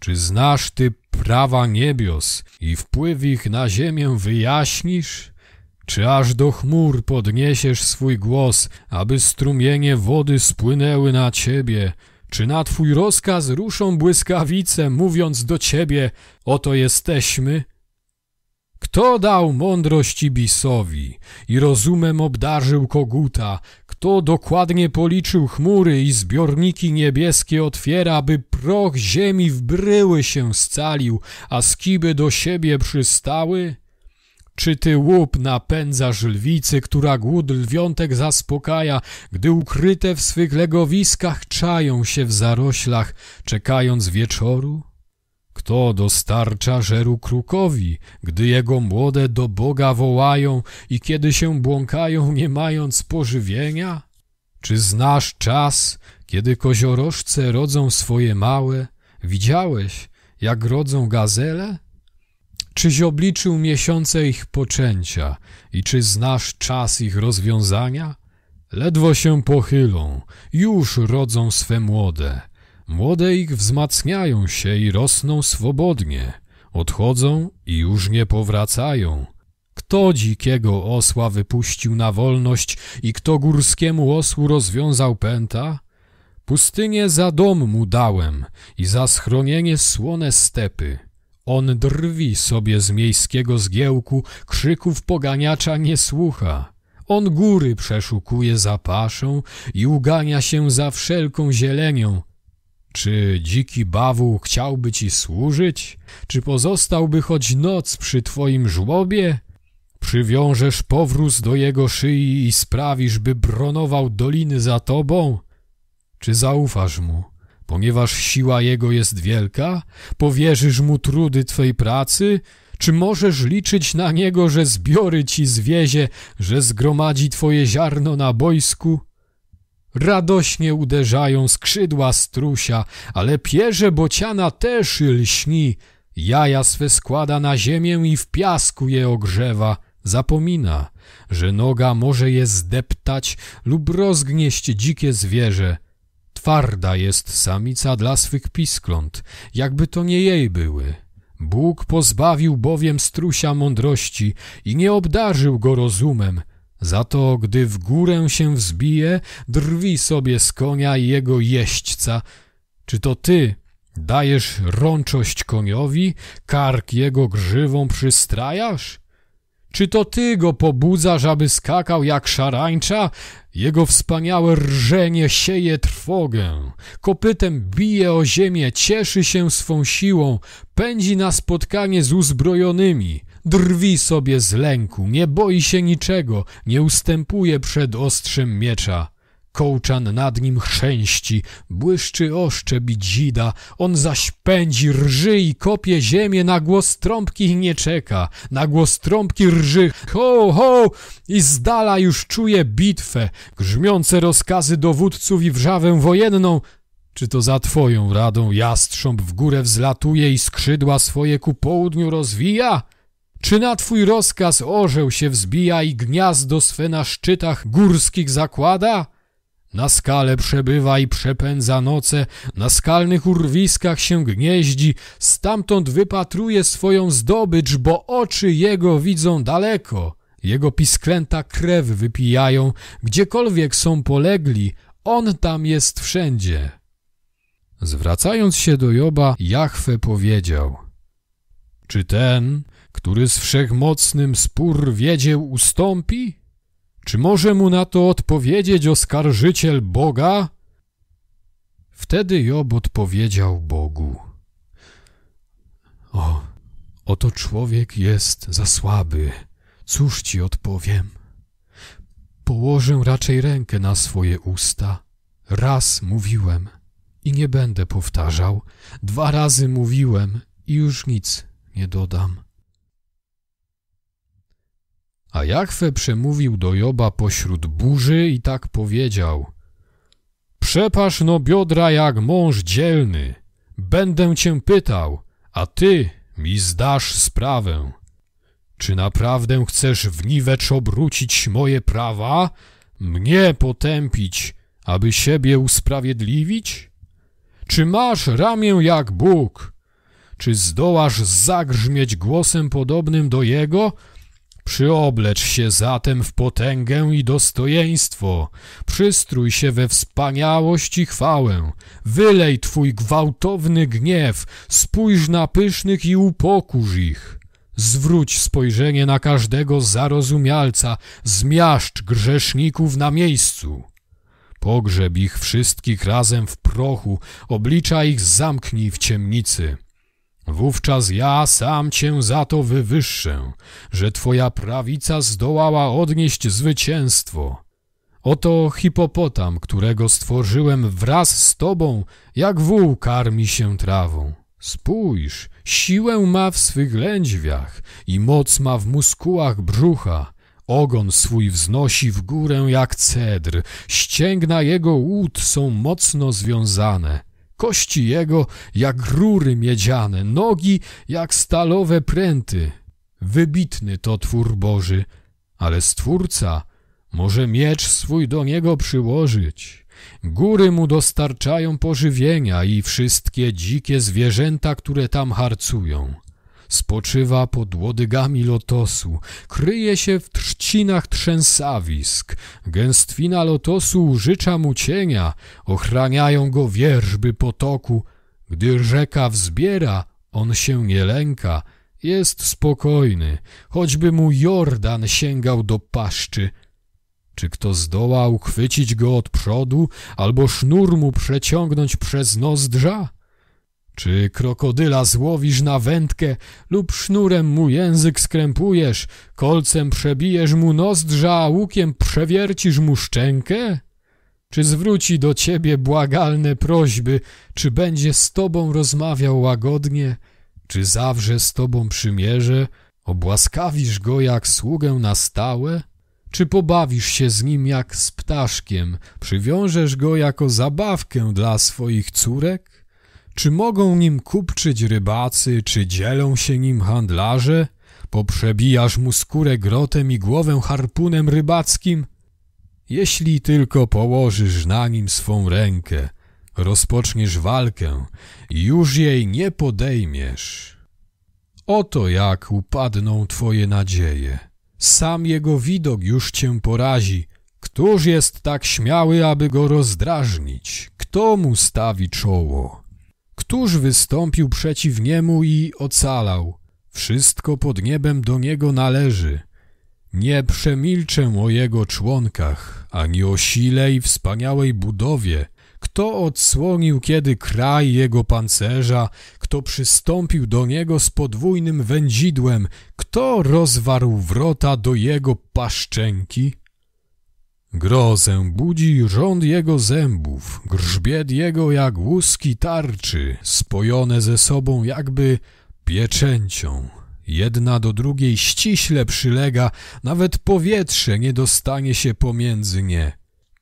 Czy znasz ty prawa niebios i wpływ ich na ziemię wyjaśnisz? Czy aż do chmur podniesiesz swój głos, aby strumienie wody spłynęły na ciebie? Czy na twój rozkaz ruszą błyskawice, mówiąc do ciebie, oto jesteśmy? Kto dał mądrość Ibisowi i rozumem obdarzył koguta? Kto dokładnie policzył chmury i zbiorniki niebieskie otwiera, by proch ziemi w bryły się scalił, a skiby do siebie przystały? Czy ty łup napędzasz lwicy, która głód lwiątek zaspokaja, gdy ukryte w swych legowiskach czają się w zaroślach, czekając wieczoru? Kto dostarcza żeru krukowi, gdy jego młode do Boga wołają i kiedy się błąkają, nie mając pożywienia? Czy znasz czas, kiedy koziorożce rodzą swoje małe? Widziałeś, jak rodzą gazele? Czyś obliczył miesiące ich poczęcia i czy znasz czas ich rozwiązania? Ledwo się pochylą, już rodzą swe młode. Młode ich wzmacniają się i rosną swobodnie. Odchodzą i już nie powracają. Kto dzikiego osła wypuścił na wolność i kto górskiemu osłu rozwiązał pęta? Pustynię za dom mu dałem i za schronienie słone stepy. On drwi sobie z miejskiego zgiełku, krzyków poganiacza nie słucha. On góry przeszukuje za paszą i ugania się za wszelką zielenią. Czy dziki bawu chciałby ci służyć? Czy pozostałby choć noc przy twoim żłobie? Przywiążesz powróz do jego szyi i sprawisz, by bronował doliny za tobą? Czy zaufasz mu? Ponieważ siła jego jest wielka, powierzysz mu trudy twej pracy, czy możesz liczyć na niego, że zbiory ci zwiezie, że zgromadzi twoje ziarno na boisku? Radośnie uderzają skrzydła strusia, ale pierze bociana też lśni. Jaja swe składa na ziemię i w piasku je ogrzewa. Zapomina, że noga może je zdeptać lub rozgnieść dzikie zwierzę. Twarda jest samica dla swych piskląt, jakby to nie jej były. Bóg pozbawił bowiem strusia mądrości i nie obdarzył go rozumem. Za to, gdy w górę się wzbije, drwi sobie z konia jego jeźdźca. Czy to ty dajesz rączość koniowi, kark jego grzywą przystrajasz? Czy to ty go pobudzasz, aby skakał jak szarańcza? Jego wspaniałe rżenie sieje trwogę. Kopytem bije o ziemię, cieszy się swą siłą, pędzi na spotkanie z uzbrojonymi. Drwi sobie z lęku, nie boi się niczego, nie ustępuje przed ostrzem miecza. Kołczan nad nim chrzęści, błyszczy oszczep i dzida, on zaś pędzi, rży i kopie ziemię, na głos trąbki nie czeka, na głos trąbki rży, ho, ho, i z dala już czuje bitwę, grzmiące rozkazy dowódców i wrzawę wojenną, czy to za twoją radą jastrząb w górę wzlatuje i skrzydła swoje ku południu rozwija? Czy na twój rozkaz orzeł się wzbija i gniazdo swe na szczytach górskich zakłada? Na skale przebywa i przepędza noce, na skalnych urwiskach się gnieździ, stamtąd wypatruje swoją zdobycz, bo oczy jego widzą daleko. Jego pisklęta krew wypijają, gdziekolwiek są polegli, on tam jest wszędzie. Zwracając się do Joba, Jachwę powiedział: Czy ten, który z wszechmocnym spór wiedział, ustąpi? Czy może mu na to odpowiedzieć oskarżyciel Boga? Wtedy Job odpowiedział Bogu: O, oto człowiek jest za słaby, cóż ci odpowiem? Położę raczej rękę na swoje usta. Raz mówiłem i nie będę powtarzał, dwa razy mówiłem i już nic nie dodam. A Jachwę przemówił do Joba pośród burzy i tak powiedział Przepasz no biodra jak mąż dzielny, będę cię pytał, a ty mi zdasz sprawę. Czy naprawdę chcesz w niwecz obrócić moje prawa, mnie potępić, aby siebie usprawiedliwić? Czy masz ramię jak Bóg? Czy zdołasz zagrzmieć głosem podobnym do Jego, Przyoblecz się zatem w potęgę i dostojeństwo, przystrój się we wspaniałość i chwałę, wylej Twój gwałtowny gniew, spójrz na pysznych i upokórz ich. Zwróć spojrzenie na każdego zarozumialca, zmiaszcz grzeszników na miejscu. Pogrzeb ich wszystkich razem w prochu, oblicza ich zamknij w ciemnicy. Wówczas ja sam cię za to wywyższę, że twoja prawica zdołała odnieść zwycięstwo. Oto hipopotam, którego stworzyłem wraz z tobą, jak wół karmi się trawą. Spójrz, siłę ma w swych lędźwiach i moc ma w muskułach brzucha. Ogon swój wznosi w górę jak cedr, ścięgna jego łód są mocno związane – kości jego jak rury miedziane, nogi jak stalowe pręty. Wybitny to twór Boży, ale Stwórca może miecz swój do niego przyłożyć. Góry mu dostarczają pożywienia i wszystkie dzikie zwierzęta, które tam harcują spoczywa pod łodygami lotosu, kryje się w trzcinach trzęsawisk, gęstwina lotosu użycza mu cienia, ochraniają go wierzby potoku, gdy rzeka wzbiera, on się nie lęka, jest spokojny, choćby mu Jordan sięgał do paszczy. Czy kto zdoła uchwycić go od przodu, albo sznur mu przeciągnąć przez nozdrza? Czy krokodyla złowisz na wędkę lub sznurem mu język skrępujesz, kolcem przebijesz mu nozdrza, a łukiem przewiercisz mu szczękę? Czy zwróci do ciebie błagalne prośby, czy będzie z tobą rozmawiał łagodnie, czy zawrze z tobą przymierze, obłaskawisz go jak sługę na stałe? Czy pobawisz się z nim jak z ptaszkiem, przywiążesz go jako zabawkę dla swoich córek? Czy mogą nim kupczyć rybacy, czy dzielą się nim handlarze? Poprzebijasz mu skórę grotem i głowę harpunem rybackim? Jeśli tylko położysz na nim swą rękę, rozpoczniesz walkę i już jej nie podejmiesz. Oto jak upadną twoje nadzieje. Sam jego widok już cię porazi. Któż jest tak śmiały, aby go rozdrażnić? Kto mu stawi czoło? Któż wystąpił przeciw niemu i ocalał? Wszystko pod niebem do niego należy. Nie przemilczę o jego członkach, ani o sile i wspaniałej budowie. Kto odsłonił kiedy kraj jego pancerza, kto przystąpił do niego z podwójnym wędzidłem, kto rozwarł wrota do jego paszczenki? Grozę budzi rząd jego zębów, grzbiet jego jak łuski tarczy, spojone ze sobą jakby pieczęcią. Jedna do drugiej ściśle przylega, nawet powietrze nie dostanie się pomiędzy nie.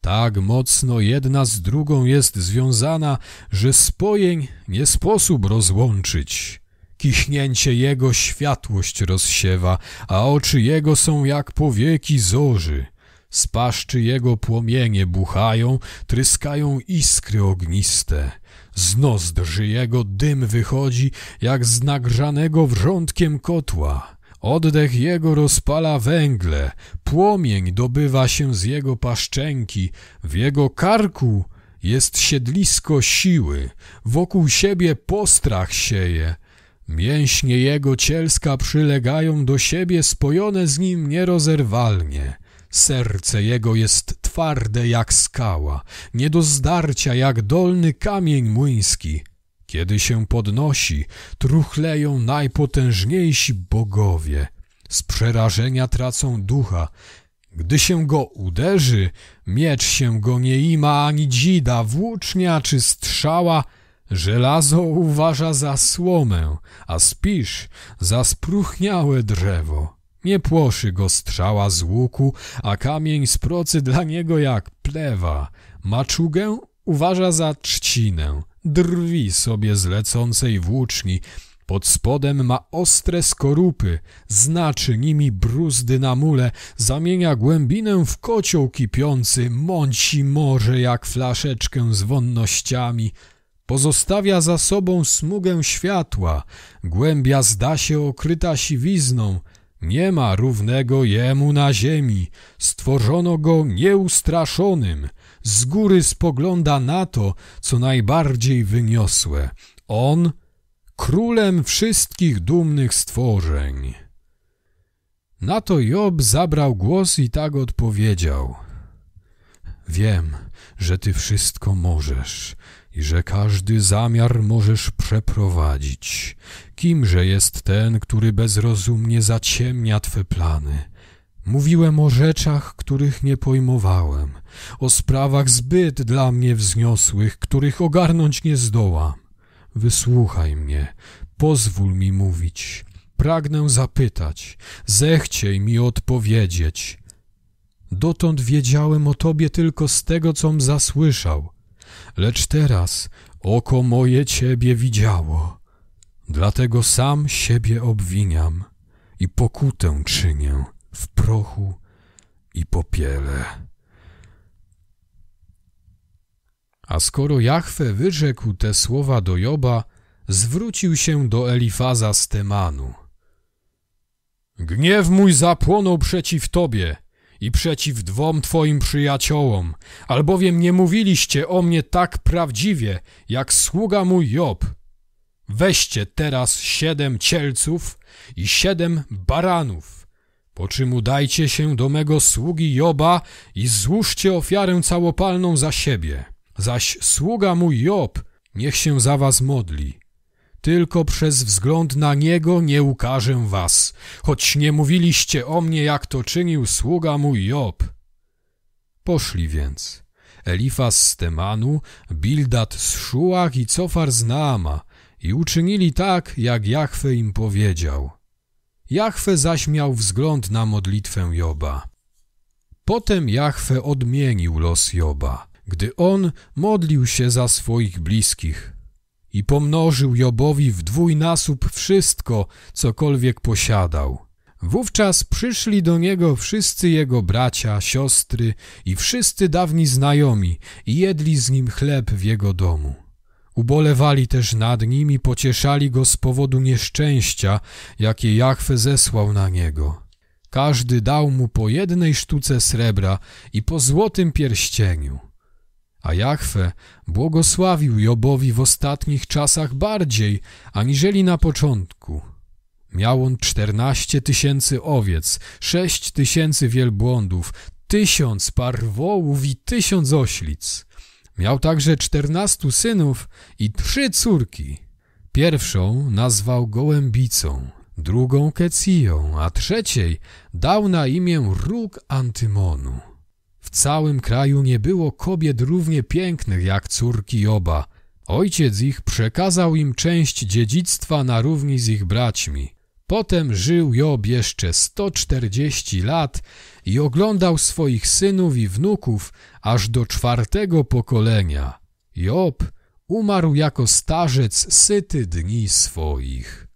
Tak mocno jedna z drugą jest związana, że spojeń nie sposób rozłączyć. Kichnięcie jego światłość rozsiewa, a oczy jego są jak powieki zorzy. Z paszczy jego płomienie buchają, tryskają iskry ogniste. Z nozdrzy jego dym wychodzi, jak z nagrzanego wrzątkiem kotła. Oddech jego rozpala węgle, płomień dobywa się z jego paszczęki. w jego karku jest siedlisko siły, wokół siebie postrach sieje. Mięśnie jego cielska przylegają do siebie, spojone z nim nierozerwalnie. Serce jego jest twarde jak skała, nie do zdarcia jak dolny kamień młyński. Kiedy się podnosi, truchleją najpotężniejsi bogowie. Z przerażenia tracą ducha. Gdy się go uderzy, miecz się go nie ima ani dzida, włócznia czy strzała. Żelazo uważa za słomę, a spisz za spruchniałe drzewo. Nie płoszy go strzała z łuku, a kamień z procy dla niego jak plewa. Maczugę uważa za trzcinę, drwi sobie z lecącej włóczni, pod spodem ma ostre skorupy, znaczy nimi bruzdy na mule, zamienia głębinę w kocioł kipiący, mąci morze jak flaszeczkę z wonnościami. Pozostawia za sobą smugę światła, głębia zda się okryta siwizną, nie ma równego jemu na ziemi, stworzono go nieustraszonym, z góry spogląda na to, co najbardziej wyniosłe. On królem wszystkich dumnych stworzeń. Na to Job zabrał głos i tak odpowiedział. Wiem, że ty wszystko możesz i że każdy zamiar możesz przeprowadzić. Kimże jest ten, który bezrozumnie zaciemnia Twe plany? Mówiłem o rzeczach, których nie pojmowałem, o sprawach zbyt dla mnie wzniosłych, których ogarnąć nie zdołam. Wysłuchaj mnie, pozwól mi mówić, pragnę zapytać, zechciej mi odpowiedzieć. Dotąd wiedziałem o Tobie tylko z tego, com zasłyszał, lecz teraz oko moje Ciebie widziało. Dlatego sam siebie obwiniam i pokutę czynię w prochu i popiele. A skoro Jachwę wyrzekł te słowa do Joba, zwrócił się do Elifaza z Temanu. Gniew mój zapłonął przeciw tobie i przeciw dwom twoim przyjaciołom, albowiem nie mówiliście o mnie tak prawdziwie, jak sługa mój Job – Weźcie teraz siedem cielców i siedem baranów, po czym udajcie się do mego sługi Joba i złóżcie ofiarę całopalną za siebie. Zaś sługa mój Job niech się za was modli. Tylko przez wzgląd na niego nie ukażę was, choć nie mówiliście o mnie, jak to czynił sługa mój Job. Poszli więc. Elifas z Temanu, Bildad z Szuach i Cofar z Naama, i uczynili tak, jak Jachwę im powiedział. Jachwę zaś miał wzgląd na modlitwę Joba. Potem Jachwę odmienił los Joba, gdy on modlił się za swoich bliskich i pomnożył Jobowi w dwójnasób wszystko, cokolwiek posiadał. Wówczas przyszli do niego wszyscy jego bracia, siostry i wszyscy dawni znajomi i jedli z nim chleb w jego domu. Ubolewali też nad nim i pocieszali go z powodu nieszczęścia, jakie Jachwę zesłał na niego. Każdy dał mu po jednej sztuce srebra i po złotym pierścieniu. A Jachwę błogosławił Jobowi w ostatnich czasach bardziej, aniżeli na początku. Miał on czternaście tysięcy owiec, sześć tysięcy wielbłądów, tysiąc par wołów i tysiąc oślic. Miał także czternastu synów i trzy córki. Pierwszą nazwał Gołębicą, drugą Keciją, a trzeciej dał na imię Róg Antymonu. W całym kraju nie było kobiet równie pięknych jak córki Joba. Ojciec ich przekazał im część dziedzictwa na równi z ich braćmi. Potem żył Job jeszcze 140 lat i oglądał swoich synów i wnuków aż do czwartego pokolenia. Job umarł jako starzec syty dni swoich.